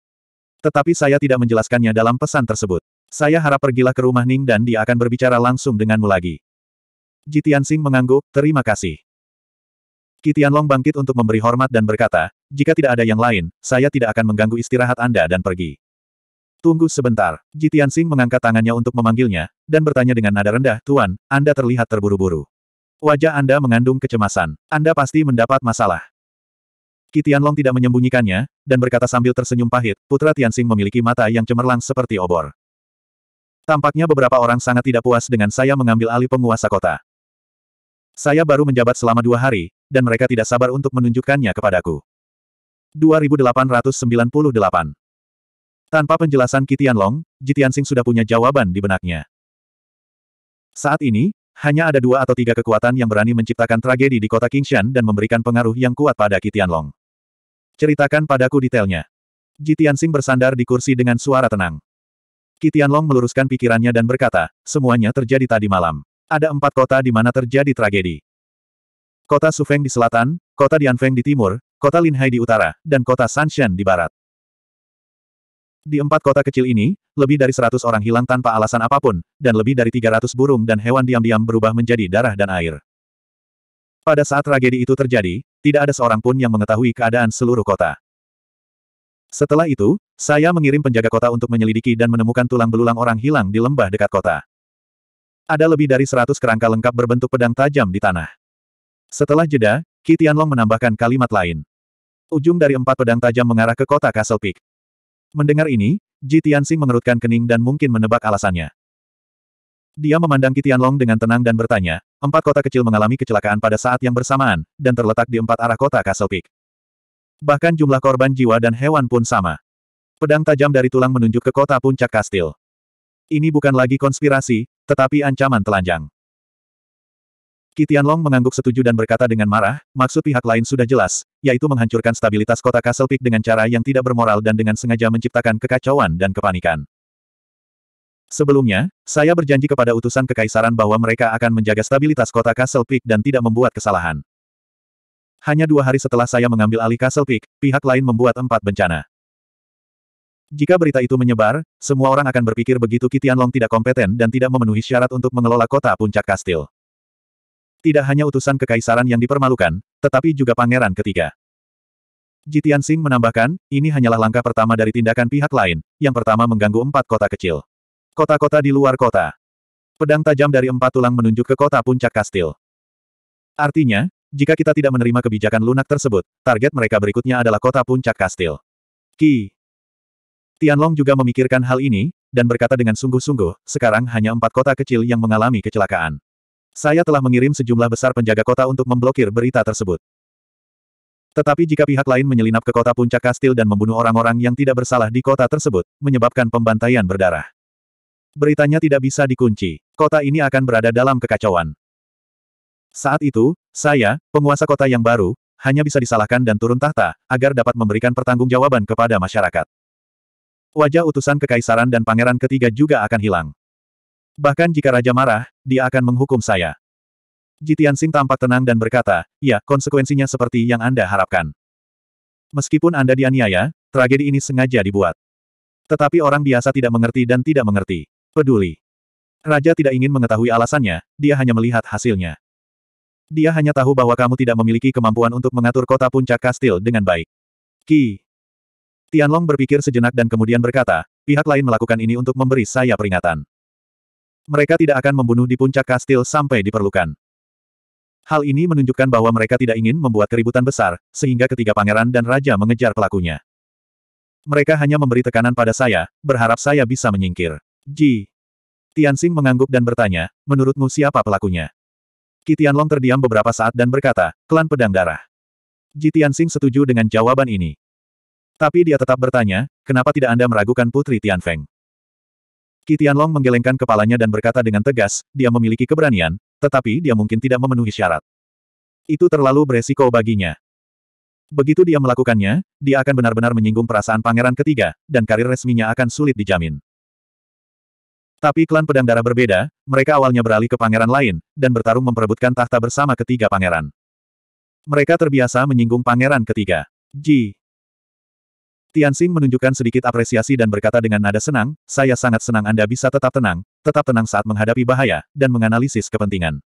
Tetapi saya tidak menjelaskannya dalam pesan tersebut. Saya harap pergilah ke rumah Ning dan dia akan berbicara langsung denganmu lagi. Jitian Sing mengangguk, terima kasih. Kitian Long bangkit untuk memberi hormat dan berkata, jika tidak ada yang lain, saya tidak akan mengganggu istirahat Anda dan pergi. Tunggu sebentar. Jitian Sing mengangkat tangannya untuk memanggilnya, dan bertanya dengan nada rendah, Tuan, Anda terlihat terburu-buru. Wajah Anda mengandung kecemasan. Anda pasti mendapat masalah. Long tidak menyembunyikannya, dan berkata sambil tersenyum pahit, Putra Tian Sing memiliki mata yang cemerlang seperti obor. Tampaknya beberapa orang sangat tidak puas dengan saya mengambil alih penguasa kota. Saya baru menjabat selama dua hari, dan mereka tidak sabar untuk menunjukkannya kepadaku. 2898 Tanpa penjelasan Kitian Long, Jitian Sing sudah punya jawaban di benaknya. Saat ini, hanya ada dua atau tiga kekuatan yang berani menciptakan tragedi di kota Kingshan dan memberikan pengaruh yang kuat pada Kitian Long. Ceritakan padaku detailnya. Jitian Sing bersandar di kursi dengan suara tenang. Kitian Long meluruskan pikirannya dan berkata, semuanya terjadi tadi malam. Ada empat kota di mana terjadi tragedi. Kota Sufeng di selatan, kota Dianfeng di timur, kota Linhai di utara, dan kota Sanshan di barat. Di empat kota kecil ini, lebih dari seratus orang hilang tanpa alasan apapun, dan lebih dari tiga ratus burung dan hewan diam-diam berubah menjadi darah dan air. Pada saat tragedi itu terjadi, tidak ada seorang pun yang mengetahui keadaan seluruh kota. Setelah itu, saya mengirim penjaga kota untuk menyelidiki dan menemukan tulang belulang orang hilang di lembah dekat kota. Ada lebih dari seratus kerangka lengkap berbentuk pedang tajam di tanah. Setelah jeda, Qi Tianlong menambahkan kalimat lain. Ujung dari empat pedang tajam mengarah ke kota Castle Peak. Mendengar ini, Ji Tianxing mengerutkan kening dan mungkin menebak alasannya. Dia memandang Qi Tianlong dengan tenang dan bertanya, empat kota kecil mengalami kecelakaan pada saat yang bersamaan, dan terletak di empat arah kota Castle Peak. Bahkan jumlah korban jiwa dan hewan pun sama. Pedang tajam dari tulang menunjuk ke kota puncak kastil. Ini bukan lagi konspirasi, tetapi ancaman telanjang. Kitian Long mengangguk setuju dan berkata dengan marah, maksud pihak lain sudah jelas, yaitu menghancurkan stabilitas kota Castle Peak dengan cara yang tidak bermoral dan dengan sengaja menciptakan kekacauan dan kepanikan. Sebelumnya, saya berjanji kepada utusan kekaisaran bahwa mereka akan menjaga stabilitas kota Castle Peak dan tidak membuat kesalahan. Hanya dua hari setelah saya mengambil alih Castle Peak, pihak lain membuat empat bencana. Jika berita itu menyebar, semua orang akan berpikir begitu Kitian Long tidak kompeten dan tidak memenuhi syarat untuk mengelola kota puncak kastil. Tidak hanya utusan kekaisaran yang dipermalukan, tetapi juga pangeran ketiga. Jitian Sing menambahkan, ini hanyalah langkah pertama dari tindakan pihak lain, yang pertama mengganggu empat kota kecil. Kota-kota di luar kota. Pedang tajam dari empat tulang menunjuk ke kota puncak kastil. Artinya, jika kita tidak menerima kebijakan lunak tersebut, target mereka berikutnya adalah kota puncak kastil. Ki. Tianlong juga memikirkan hal ini, dan berkata dengan sungguh-sungguh, sekarang hanya empat kota kecil yang mengalami kecelakaan. Saya telah mengirim sejumlah besar penjaga kota untuk memblokir berita tersebut. Tetapi jika pihak lain menyelinap ke kota puncak kastil dan membunuh orang-orang yang tidak bersalah di kota tersebut, menyebabkan pembantaian berdarah. Beritanya tidak bisa dikunci. Kota ini akan berada dalam kekacauan. Saat itu, saya, penguasa kota yang baru, hanya bisa disalahkan dan turun tahta, agar dapat memberikan pertanggungjawaban kepada masyarakat. Wajah utusan kekaisaran dan pangeran ketiga juga akan hilang. Bahkan jika Raja marah, dia akan menghukum saya. Jitian Sing tampak tenang dan berkata, ya, konsekuensinya seperti yang Anda harapkan. Meskipun Anda dianiaya, tragedi ini sengaja dibuat. Tetapi orang biasa tidak mengerti dan tidak mengerti. Peduli. Raja tidak ingin mengetahui alasannya, dia hanya melihat hasilnya. Dia hanya tahu bahwa kamu tidak memiliki kemampuan untuk mengatur kota puncak kastil dengan baik. Ki. Tianlong berpikir sejenak dan kemudian berkata, pihak lain melakukan ini untuk memberi saya peringatan. Mereka tidak akan membunuh di puncak kastil sampai diperlukan. Hal ini menunjukkan bahwa mereka tidak ingin membuat keributan besar, sehingga ketiga pangeran dan raja mengejar pelakunya. Mereka hanya memberi tekanan pada saya, berharap saya bisa menyingkir. Ji. Tianxing mengangguk dan bertanya, menurutmu siapa pelakunya? Long terdiam beberapa saat dan berkata, klan pedang darah. Ji Tianxing setuju dengan jawaban ini. Tapi dia tetap bertanya, kenapa tidak Anda meragukan Putri Tianfeng? Kitianlong menggelengkan kepalanya dan berkata dengan tegas, dia memiliki keberanian, tetapi dia mungkin tidak memenuhi syarat. Itu terlalu beresiko baginya. Begitu dia melakukannya, dia akan benar-benar menyinggung perasaan pangeran ketiga, dan karir resminya akan sulit dijamin. Tapi klan pedang darah berbeda, mereka awalnya beralih ke pangeran lain, dan bertarung memperebutkan tahta bersama ketiga pangeran. Mereka terbiasa menyinggung pangeran ketiga. Ji. Tianxing menunjukkan sedikit apresiasi dan berkata dengan nada senang, saya sangat senang Anda bisa tetap tenang, tetap tenang saat menghadapi bahaya, dan menganalisis kepentingan.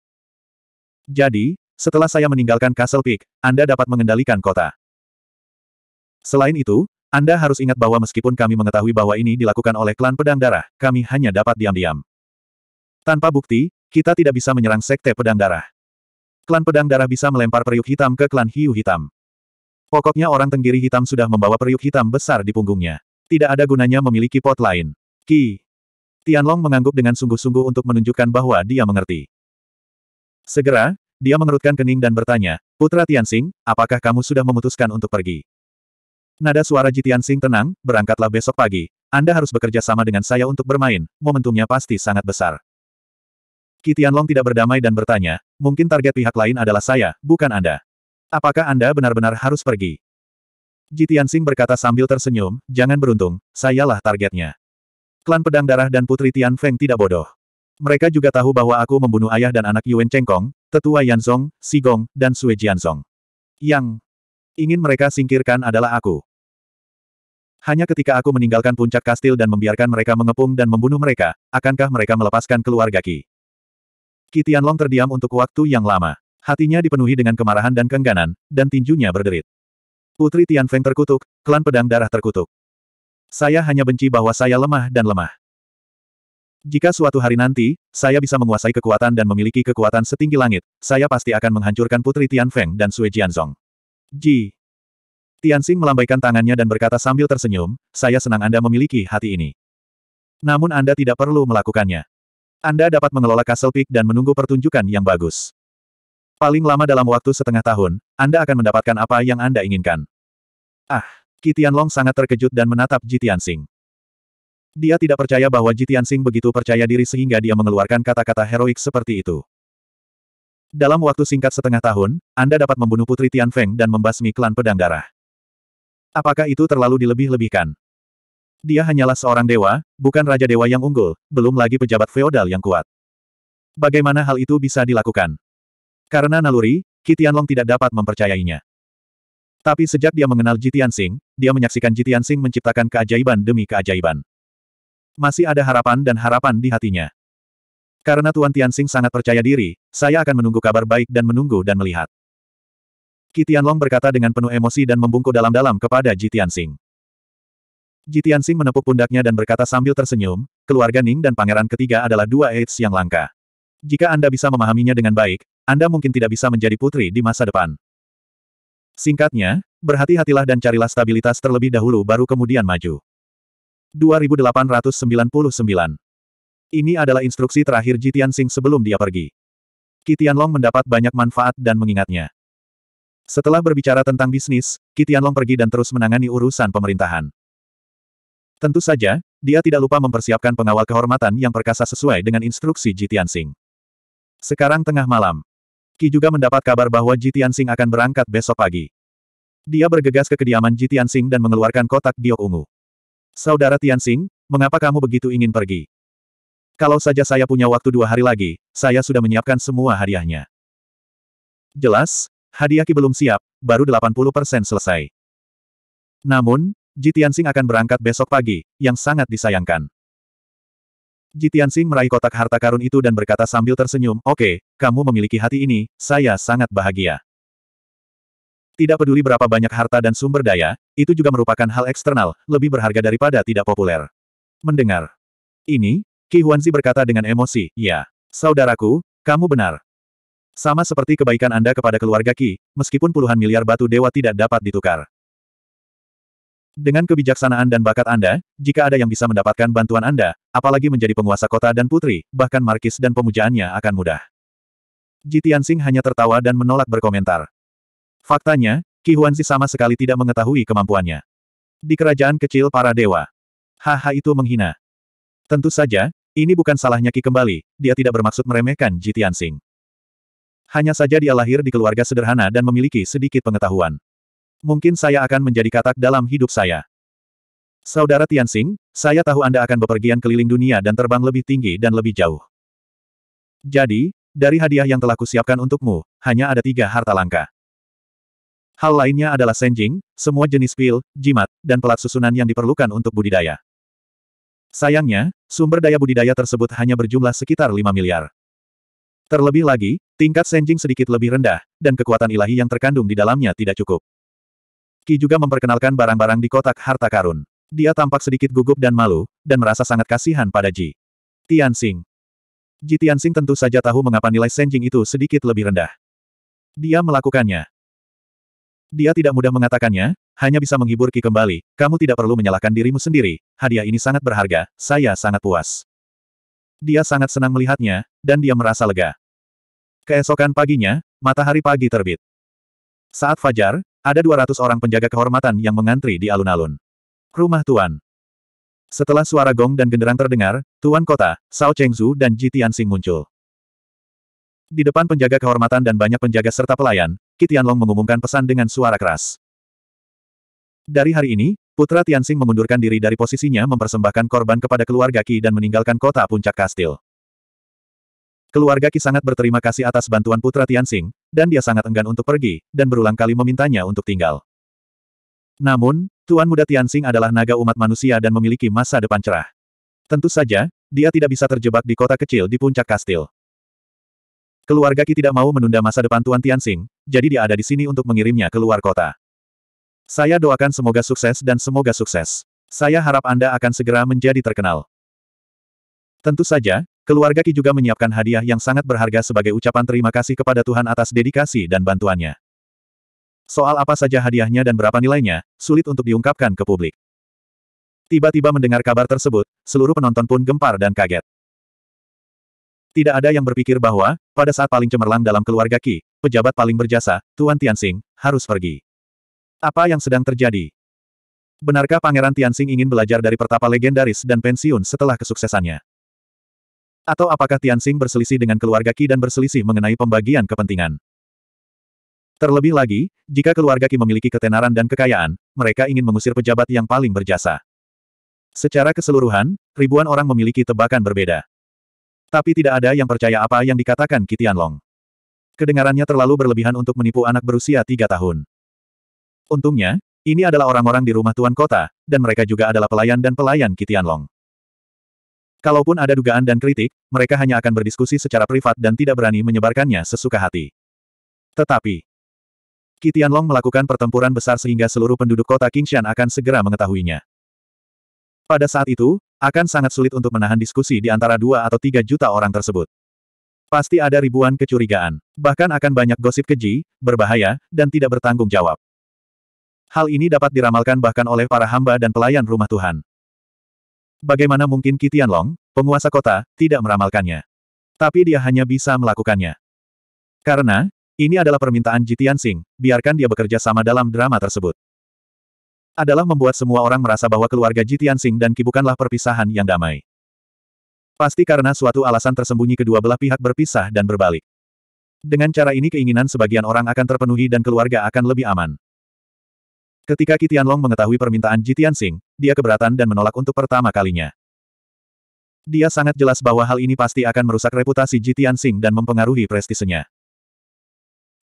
Jadi, setelah saya meninggalkan Castle Peak, Anda dapat mengendalikan kota. Selain itu, Anda harus ingat bahwa meskipun kami mengetahui bahwa ini dilakukan oleh klan pedang darah, kami hanya dapat diam-diam. Tanpa bukti, kita tidak bisa menyerang sekte pedang darah. Klan pedang darah bisa melempar periuk hitam ke klan hiu hitam. Pokoknya orang tenggiri hitam sudah membawa periuk hitam besar di punggungnya. Tidak ada gunanya memiliki pot lain. Ki. Tianlong mengangguk dengan sungguh-sungguh untuk menunjukkan bahwa dia mengerti. Segera, dia mengerutkan kening dan bertanya, Putra Tianxing, apakah kamu sudah memutuskan untuk pergi? Nada suara Ji Tianxing tenang, berangkatlah besok pagi. Anda harus bekerja sama dengan saya untuk bermain, momentumnya pasti sangat besar. Ki Tianlong tidak berdamai dan bertanya, mungkin target pihak lain adalah saya, bukan Anda. Apakah Anda benar-benar harus pergi? Jitian Sing berkata sambil tersenyum, jangan beruntung, sayalah targetnya. Klan Pedang Darah dan Putri Tian Feng tidak bodoh. Mereka juga tahu bahwa aku membunuh ayah dan anak Yuan Chengkong, tetua Yan Song, Sigong, dan Sui Song. Yang ingin mereka singkirkan adalah aku. Hanya ketika aku meninggalkan puncak kastil dan membiarkan mereka mengepung dan membunuh mereka, akankah mereka melepaskan keluarga Ki? Ki Tianlong terdiam untuk waktu yang lama. Hatinya dipenuhi dengan kemarahan dan kengganan, dan tinjunya berderit. Putri Tian Feng terkutuk, klan pedang darah terkutuk. Saya hanya benci bahwa saya lemah dan lemah. Jika suatu hari nanti, saya bisa menguasai kekuatan dan memiliki kekuatan setinggi langit, saya pasti akan menghancurkan Putri Tian Feng dan Sui Jianzong. Ji. Tian Xing melambaikan tangannya dan berkata sambil tersenyum, saya senang Anda memiliki hati ini. Namun Anda tidak perlu melakukannya. Anda dapat mengelola Castle Peak dan menunggu pertunjukan yang bagus. Paling lama dalam waktu setengah tahun, Anda akan mendapatkan apa yang Anda inginkan. Ah, Kitian Long sangat terkejut dan menatap Jitian Sing. Dia tidak percaya bahwa Jitian Sing begitu percaya diri sehingga dia mengeluarkan kata-kata heroik seperti itu. Dalam waktu singkat setengah tahun, Anda dapat membunuh Putri Tian Feng dan membasmi klan pedang darah. Apakah itu terlalu dilebih-lebihkan? Dia hanyalah seorang dewa, bukan raja dewa yang unggul, belum lagi pejabat feodal yang kuat. Bagaimana hal itu bisa dilakukan? Karena naluri, Kitian Long tidak dapat mempercayainya. Tapi sejak dia mengenal Jitian Sing, dia menyaksikan Jitian Sing menciptakan keajaiban demi keajaiban. Masih ada harapan dan harapan di hatinya. Karena Tuan Tian Sing sangat percaya diri, saya akan menunggu kabar baik dan menunggu dan melihat. Kitian Long berkata dengan penuh emosi dan membungkuk dalam-dalam kepada Jitian Sing. Jitian Sing menepuk pundaknya dan berkata sambil tersenyum, keluarga Ning dan pangeran ketiga adalah dua aids yang langka. Jika Anda bisa memahaminya dengan baik, anda mungkin tidak bisa menjadi putri di masa depan. Singkatnya, berhati-hatilah dan carilah stabilitas terlebih dahulu baru kemudian maju. 2899 Ini adalah instruksi terakhir Jitian Sing sebelum dia pergi. Kitian Long mendapat banyak manfaat dan mengingatnya. Setelah berbicara tentang bisnis, Kitian Long pergi dan terus menangani urusan pemerintahan. Tentu saja, dia tidak lupa mempersiapkan pengawal kehormatan yang perkasa sesuai dengan instruksi Jitian Sing. Sekarang tengah malam, Ki juga mendapat kabar bahwa Jitian Sing akan berangkat besok pagi. Dia bergegas ke kediaman Jitian Sing dan mengeluarkan kotak giok ungu. Saudara Tian Tianxing, mengapa kamu begitu ingin pergi? Kalau saja saya punya waktu dua hari lagi, saya sudah menyiapkan semua hadiahnya. Jelas, hadiah Ki belum siap, baru 80% selesai. Namun, Jitian Sing akan berangkat besok pagi, yang sangat disayangkan. Jitian Sing meraih kotak harta karun itu dan berkata sambil tersenyum, Oke, okay, kamu memiliki hati ini, saya sangat bahagia. Tidak peduli berapa banyak harta dan sumber daya, itu juga merupakan hal eksternal, lebih berharga daripada tidak populer. Mendengar. Ini, Qi Huanzi berkata dengan emosi, ya. Saudaraku, kamu benar. Sama seperti kebaikan Anda kepada keluarga Ki, meskipun puluhan miliar batu dewa tidak dapat ditukar. Dengan kebijaksanaan dan bakat Anda, jika ada yang bisa mendapatkan bantuan Anda, apalagi menjadi penguasa kota dan putri, bahkan markis dan pemujaannya akan mudah. Ji Tianxing hanya tertawa dan menolak berkomentar. Faktanya, Ki Huanzi sama sekali tidak mengetahui kemampuannya. Di kerajaan kecil para dewa. Haha itu menghina. Tentu saja, ini bukan salahnya Ki kembali, dia tidak bermaksud meremehkan Ji Tianxing. Hanya saja dia lahir di keluarga sederhana dan memiliki sedikit pengetahuan mungkin saya akan menjadi katak dalam hidup saya. Saudara Tianxing, saya tahu Anda akan bepergian keliling dunia dan terbang lebih tinggi dan lebih jauh. Jadi, dari hadiah yang telah kusiapkan untukmu, hanya ada tiga harta langka. Hal lainnya adalah senjing, semua jenis pil, jimat, dan pelat susunan yang diperlukan untuk budidaya. Sayangnya, sumber daya budidaya tersebut hanya berjumlah sekitar 5 miliar. Terlebih lagi, tingkat senjing sedikit lebih rendah, dan kekuatan ilahi yang terkandung di dalamnya tidak cukup. Ki juga memperkenalkan barang-barang di kotak harta karun. Dia tampak sedikit gugup dan malu, dan merasa sangat kasihan pada Ji. Tianxing. Ji Tianxing tentu saja tahu mengapa nilai Senjing itu sedikit lebih rendah. Dia melakukannya. Dia tidak mudah mengatakannya, hanya bisa menghibur Ki kembali, kamu tidak perlu menyalahkan dirimu sendiri, hadiah ini sangat berharga, saya sangat puas. Dia sangat senang melihatnya, dan dia merasa lega. Keesokan paginya, matahari pagi terbit. Saat fajar, ada 200 orang penjaga kehormatan yang mengantri di alun-alun. Rumah Tuan. Setelah suara gong dan genderang terdengar, Tuan Kota, Cao Chengzu dan Ji Tianxing muncul. Di depan penjaga kehormatan dan banyak penjaga serta pelayan, Ki Tianlong mengumumkan pesan dengan suara keras. Dari hari ini, Putra Tianxing mengundurkan diri dari posisinya mempersembahkan korban kepada keluarga Ki dan meninggalkan kota puncak kastil. Keluarga Ki sangat berterima kasih atas bantuan Putra Tianxing, dan dia sangat enggan untuk pergi, dan berulang kali memintanya untuk tinggal. Namun, Tuan Muda Tianxing adalah naga umat manusia dan memiliki masa depan cerah. Tentu saja, dia tidak bisa terjebak di kota kecil di puncak kastil. Keluarga Ki tidak mau menunda masa depan Tuan Tianxing, jadi dia ada di sini untuk mengirimnya keluar kota. Saya doakan semoga sukses dan semoga sukses. Saya harap Anda akan segera menjadi terkenal. Tentu saja, Keluarga Ki juga menyiapkan hadiah yang sangat berharga sebagai ucapan terima kasih kepada Tuhan atas dedikasi dan bantuannya. Soal apa saja hadiahnya dan berapa nilainya, sulit untuk diungkapkan ke publik. Tiba-tiba mendengar kabar tersebut, seluruh penonton pun gempar dan kaget. Tidak ada yang berpikir bahwa, pada saat paling cemerlang dalam keluarga Ki, pejabat paling berjasa, Tuan Tianxing, harus pergi. Apa yang sedang terjadi? Benarkah Pangeran Tianxing ingin belajar dari pertapa legendaris dan pensiun setelah kesuksesannya? Atau apakah Tianxing berselisih dengan keluarga Qi dan berselisih mengenai pembagian kepentingan? Terlebih lagi, jika keluarga Qi memiliki ketenaran dan kekayaan, mereka ingin mengusir pejabat yang paling berjasa. Secara keseluruhan, ribuan orang memiliki tebakan berbeda. Tapi tidak ada yang percaya apa yang dikatakan Qi Tianlong. Kedengarannya terlalu berlebihan untuk menipu anak berusia tiga tahun. Untungnya, ini adalah orang-orang di rumah Tuan Kota, dan mereka juga adalah pelayan dan pelayan Qi Tianlong. Kalaupun ada dugaan dan kritik, mereka hanya akan berdiskusi secara privat dan tidak berani menyebarkannya sesuka hati. Tetapi, Kitian Long melakukan pertempuran besar sehingga seluruh penduduk kota Qingshan akan segera mengetahuinya. Pada saat itu, akan sangat sulit untuk menahan diskusi di antara dua atau tiga juta orang tersebut. Pasti ada ribuan kecurigaan, bahkan akan banyak gosip keji, berbahaya, dan tidak bertanggung jawab. Hal ini dapat diramalkan bahkan oleh para hamba dan pelayan rumah Tuhan. Bagaimana mungkin Kitian Long, penguasa kota, tidak meramalkannya? Tapi dia hanya bisa melakukannya. Karena, ini adalah permintaan Jitian Sing, biarkan dia bekerja sama dalam drama tersebut. Adalah membuat semua orang merasa bahwa keluarga Jitian Sing dan Ki perpisahan yang damai. Pasti karena suatu alasan tersembunyi kedua belah pihak berpisah dan berbalik. Dengan cara ini keinginan sebagian orang akan terpenuhi dan keluarga akan lebih aman. Ketika Kitian Long mengetahui permintaan Jitian Sing, dia keberatan dan menolak untuk pertama kalinya. Dia sangat jelas bahwa hal ini pasti akan merusak reputasi Jitian Sing dan mempengaruhi prestisenya.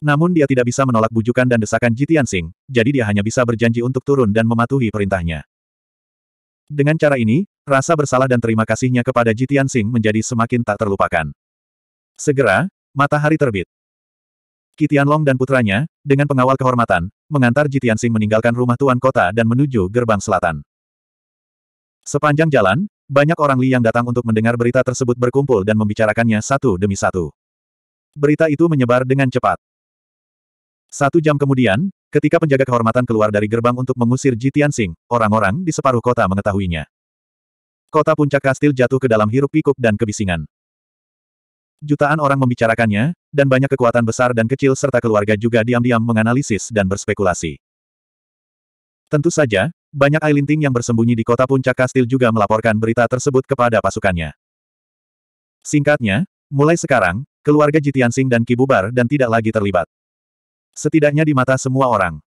Namun dia tidak bisa menolak bujukan dan desakan Jitian Sing, jadi dia hanya bisa berjanji untuk turun dan mematuhi perintahnya. Dengan cara ini, rasa bersalah dan terima kasihnya kepada Jitian Sing menjadi semakin tak terlupakan. Segera, matahari terbit. Long dan putranya, dengan pengawal kehormatan, mengantar Jitian Sing meninggalkan rumah tuan kota dan menuju gerbang selatan. Sepanjang jalan, banyak orang Li yang datang untuk mendengar berita tersebut berkumpul dan membicarakannya satu demi satu. Berita itu menyebar dengan cepat. Satu jam kemudian, ketika penjaga kehormatan keluar dari gerbang untuk mengusir Ji Tianxing, orang-orang di separuh kota mengetahuinya. Kota puncak kastil jatuh ke dalam hirup pikuk dan kebisingan. Jutaan orang membicarakannya, dan banyak kekuatan besar dan kecil serta keluarga juga diam-diam menganalisis dan berspekulasi. Tentu saja, banyak Ailinting yang bersembunyi di kota puncak kastil juga melaporkan berita tersebut kepada pasukannya. Singkatnya, mulai sekarang, keluarga Jitiansing dan Kibubar dan tidak lagi terlibat. Setidaknya di mata semua orang.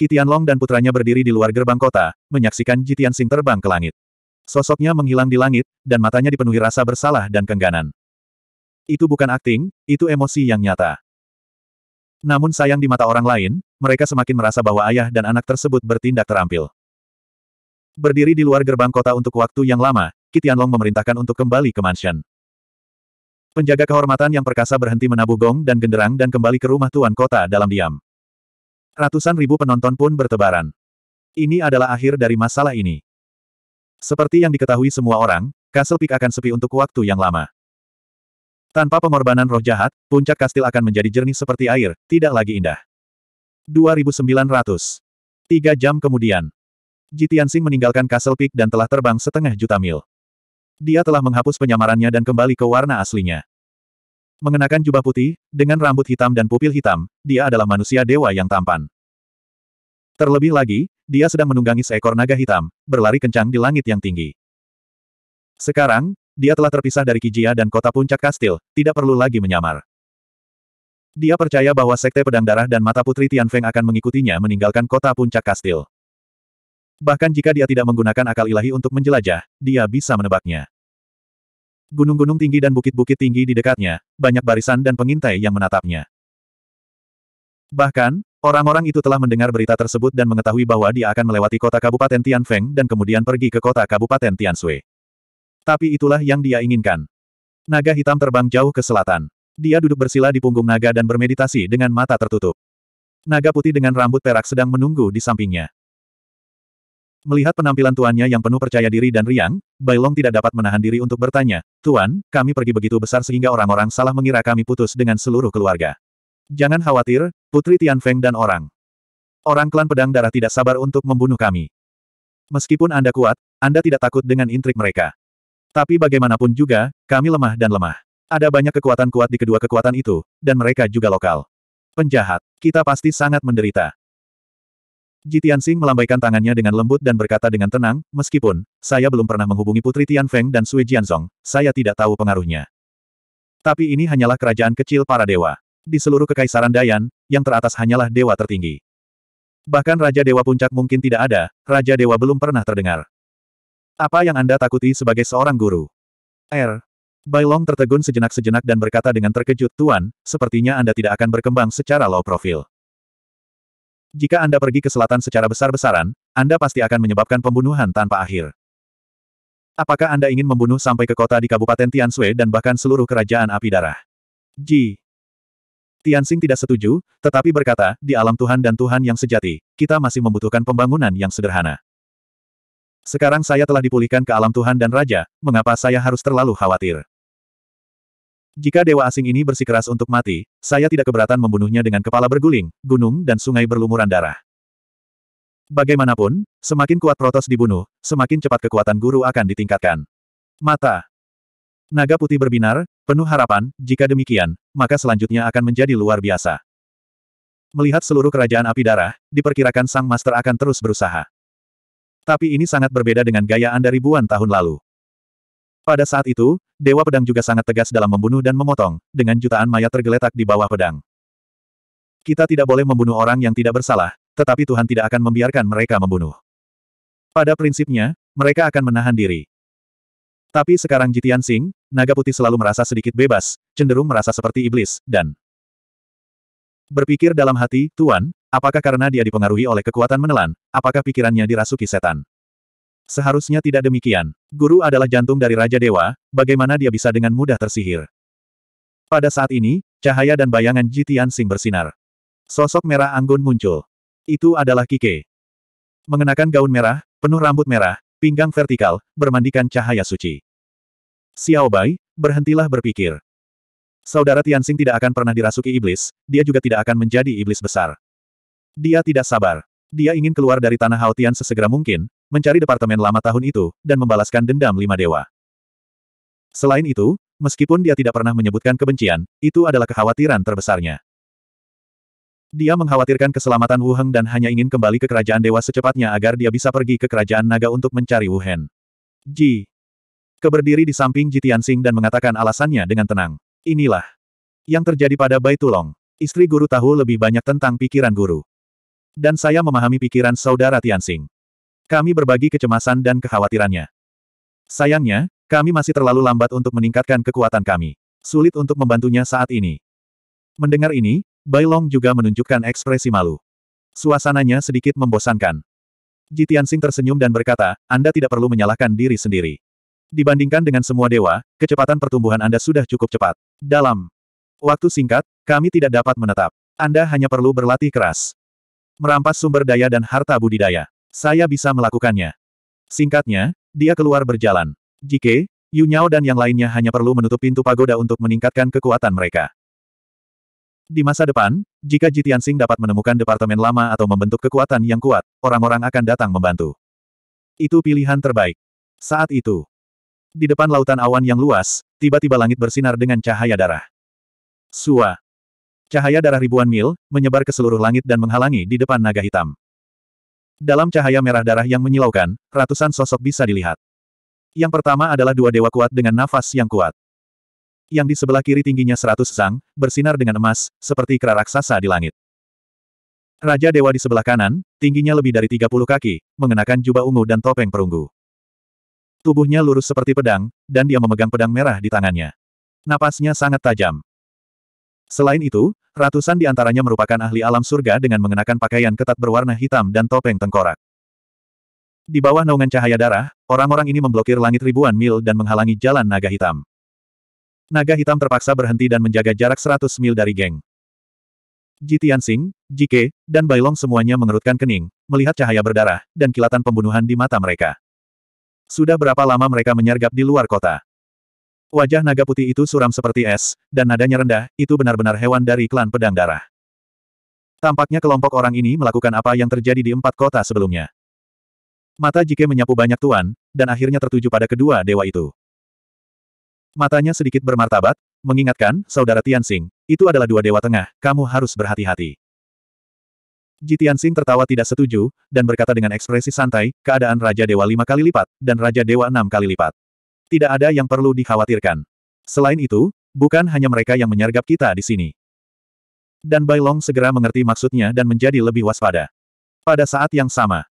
Kitian Long dan putranya berdiri di luar gerbang kota, menyaksikan Jitiansing terbang ke langit. Sosoknya menghilang di langit, dan matanya dipenuhi rasa bersalah dan kengganan. Itu bukan akting, itu emosi yang nyata. Namun sayang di mata orang lain, mereka semakin merasa bahwa ayah dan anak tersebut bertindak terampil. Berdiri di luar gerbang kota untuk waktu yang lama, Kitianlong memerintahkan untuk kembali ke mansion. Penjaga kehormatan yang perkasa berhenti menabuh gong dan genderang dan kembali ke rumah tuan kota dalam diam. Ratusan ribu penonton pun bertebaran. Ini adalah akhir dari masalah ini. Seperti yang diketahui semua orang, Castle Peak akan sepi untuk waktu yang lama. Tanpa pengorbanan roh jahat, puncak kastil akan menjadi jernih seperti air, tidak lagi indah. 2900. Tiga jam kemudian. Jitiansing meninggalkan Castle Peak dan telah terbang setengah juta mil. Dia telah menghapus penyamarannya dan kembali ke warna aslinya. Mengenakan jubah putih, dengan rambut hitam dan pupil hitam, dia adalah manusia dewa yang tampan. Terlebih lagi, dia sedang menunggangi seekor naga hitam, berlari kencang di langit yang tinggi. Sekarang, dia telah terpisah dari Kijia dan kota puncak kastil, tidak perlu lagi menyamar. Dia percaya bahwa Sekte Pedang Darah dan Mata Putri Tian Feng akan mengikutinya meninggalkan kota puncak kastil. Bahkan jika dia tidak menggunakan akal ilahi untuk menjelajah, dia bisa menebaknya. Gunung-gunung tinggi dan bukit-bukit tinggi di dekatnya, banyak barisan dan pengintai yang menatapnya. Bahkan, orang-orang itu telah mendengar berita tersebut dan mengetahui bahwa dia akan melewati kota Kabupaten Tian Feng dan kemudian pergi ke kota Kabupaten Tian Sui. Tapi itulah yang dia inginkan. Naga hitam terbang jauh ke selatan. Dia duduk bersila di punggung naga dan bermeditasi dengan mata tertutup. Naga putih dengan rambut perak sedang menunggu di sampingnya. Melihat penampilan tuannya yang penuh percaya diri dan riang, Bailong tidak dapat menahan diri untuk bertanya, Tuan, kami pergi begitu besar sehingga orang-orang salah mengira kami putus dengan seluruh keluarga. Jangan khawatir, Putri Tian Feng dan orang. Orang klan pedang darah tidak sabar untuk membunuh kami. Meskipun Anda kuat, Anda tidak takut dengan intrik mereka. Tapi bagaimanapun juga, kami lemah dan lemah. Ada banyak kekuatan kuat di kedua kekuatan itu, dan mereka juga lokal. Penjahat, kita pasti sangat menderita. Jitian Sing melambaikan tangannya dengan lembut dan berkata dengan tenang, meskipun, saya belum pernah menghubungi Putri Tianfeng dan Sui Jianzong, saya tidak tahu pengaruhnya. Tapi ini hanyalah kerajaan kecil para dewa. Di seluruh kekaisaran Dayan, yang teratas hanyalah dewa tertinggi. Bahkan Raja Dewa Puncak mungkin tidak ada, Raja Dewa belum pernah terdengar. Apa yang Anda takuti sebagai seorang guru? R. Er, Bailong tertegun sejenak-sejenak dan berkata dengan terkejut, Tuan, sepertinya Anda tidak akan berkembang secara low profil. Jika Anda pergi ke selatan secara besar-besaran, Anda pasti akan menyebabkan pembunuhan tanpa akhir. Apakah Anda ingin membunuh sampai ke kota di Kabupaten Tianshui dan bahkan seluruh kerajaan api darah? Ji. Tianxing tidak setuju, tetapi berkata, di alam Tuhan dan Tuhan yang sejati, kita masih membutuhkan pembangunan yang sederhana. Sekarang saya telah dipulihkan ke alam Tuhan dan Raja, mengapa saya harus terlalu khawatir? Jika dewa asing ini bersikeras untuk mati, saya tidak keberatan membunuhnya dengan kepala berguling, gunung dan sungai berlumuran darah. Bagaimanapun, semakin kuat Protos dibunuh, semakin cepat kekuatan guru akan ditingkatkan. Mata. Naga putih berbinar, penuh harapan, jika demikian, maka selanjutnya akan menjadi luar biasa. Melihat seluruh kerajaan api darah, diperkirakan sang master akan terus berusaha. Tapi ini sangat berbeda dengan gaya Anda ribuan tahun lalu. Pada saat itu, Dewa Pedang juga sangat tegas dalam membunuh dan memotong, dengan jutaan mayat tergeletak di bawah pedang. Kita tidak boleh membunuh orang yang tidak bersalah, tetapi Tuhan tidak akan membiarkan mereka membunuh. Pada prinsipnya, mereka akan menahan diri. Tapi sekarang Jitian Sing, naga putih selalu merasa sedikit bebas, cenderung merasa seperti iblis, dan berpikir dalam hati, Tuan, apakah karena dia dipengaruhi oleh kekuatan menelan, apakah pikirannya dirasuki setan? Seharusnya tidak demikian. Guru adalah jantung dari Raja Dewa, bagaimana dia bisa dengan mudah tersihir? Pada saat ini, cahaya dan bayangan Jitian Sing bersinar. Sosok merah anggun muncul. Itu adalah Kike. Mengenakan gaun merah, penuh rambut merah, pinggang vertikal, bermandikan cahaya suci. Xiaobai, berhentilah berpikir. Saudara Tianxing tidak akan pernah dirasuki iblis, dia juga tidak akan menjadi iblis besar. Dia tidak sabar. Dia ingin keluar dari tanah Haotian sesegera mungkin, mencari departemen lama tahun itu, dan membalaskan dendam lima dewa. Selain itu, meskipun dia tidak pernah menyebutkan kebencian, itu adalah kekhawatiran terbesarnya. Dia mengkhawatirkan keselamatan Wu Heng dan hanya ingin kembali ke kerajaan dewa secepatnya agar dia bisa pergi ke kerajaan naga untuk mencari Wu Hen. Ji. Keberdiri di samping Ji Tianxing dan mengatakan alasannya dengan tenang. Inilah yang terjadi pada Bai Tulong. Istri guru tahu lebih banyak tentang pikiran guru. Dan saya memahami pikiran saudara Tianxing. Kami berbagi kecemasan dan kekhawatirannya. Sayangnya, kami masih terlalu lambat untuk meningkatkan kekuatan kami. Sulit untuk membantunya saat ini. Mendengar ini, Bailong juga menunjukkan ekspresi malu. Suasananya sedikit membosankan. Jitiansing tersenyum dan berkata, Anda tidak perlu menyalahkan diri sendiri. Dibandingkan dengan semua dewa, kecepatan pertumbuhan Anda sudah cukup cepat. Dalam waktu singkat, kami tidak dapat menetap. Anda hanya perlu berlatih keras. Merampas sumber daya dan harta budidaya. Saya bisa melakukannya. Singkatnya, dia keluar berjalan. Jike, Yu Nyao dan yang lainnya hanya perlu menutup pintu pagoda untuk meningkatkan kekuatan mereka. Di masa depan, jika Jitian Sing dapat menemukan departemen lama atau membentuk kekuatan yang kuat, orang-orang akan datang membantu. Itu pilihan terbaik. Saat itu, di depan lautan awan yang luas, tiba-tiba langit bersinar dengan cahaya darah. Sua. Cahaya darah ribuan mil, menyebar ke seluruh langit dan menghalangi di depan naga hitam. Dalam cahaya merah darah yang menyilaukan, ratusan sosok bisa dilihat. Yang pertama adalah dua dewa kuat dengan nafas yang kuat. Yang di sebelah kiri tingginya seratus sang, bersinar dengan emas, seperti kera raksasa di langit. Raja dewa di sebelah kanan, tingginya lebih dari 30 kaki, mengenakan jubah ungu dan topeng perunggu. Tubuhnya lurus seperti pedang, dan dia memegang pedang merah di tangannya. Napasnya sangat tajam. Selain itu, ratusan di antaranya merupakan ahli alam surga dengan mengenakan pakaian ketat berwarna hitam dan topeng tengkorak. Di bawah naungan cahaya darah, orang-orang ini memblokir langit ribuan mil dan menghalangi jalan naga hitam. Naga hitam terpaksa berhenti dan menjaga jarak 100 mil dari geng. Ji Tianxing, Jike, dan Bailong semuanya mengerutkan kening, melihat cahaya berdarah, dan kilatan pembunuhan di mata mereka. Sudah berapa lama mereka menyergap di luar kota? Wajah naga putih itu suram seperti es, dan nadanya rendah, itu benar-benar hewan dari klan pedang darah. Tampaknya kelompok orang ini melakukan apa yang terjadi di empat kota sebelumnya. Mata Jike menyapu banyak tuan, dan akhirnya tertuju pada kedua dewa itu. Matanya sedikit bermartabat, mengingatkan, Saudara Tianxing, itu adalah dua dewa tengah, kamu harus berhati-hati. Ji Tianxing tertawa tidak setuju, dan berkata dengan ekspresi santai, keadaan Raja Dewa lima kali lipat, dan Raja Dewa enam kali lipat. Tidak ada yang perlu dikhawatirkan. Selain itu, bukan hanya mereka yang menyergap kita di sini. Dan Bailong segera mengerti maksudnya dan menjadi lebih waspada. Pada saat yang sama,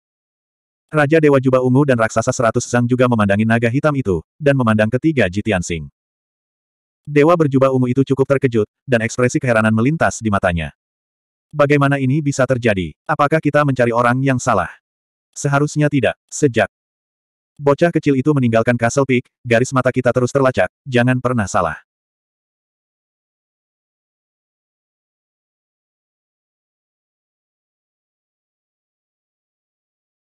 Raja Dewa Jubah Ungu dan Raksasa Seratus Zhang juga memandangi naga hitam itu, dan memandang ketiga Jitian Sing. Dewa berjubah ungu itu cukup terkejut, dan ekspresi keheranan melintas di matanya. Bagaimana ini bisa terjadi? Apakah kita mencari orang yang salah? Seharusnya tidak. Sejak Bocah kecil itu meninggalkan Castle Peak, garis mata kita terus terlacak, jangan pernah salah.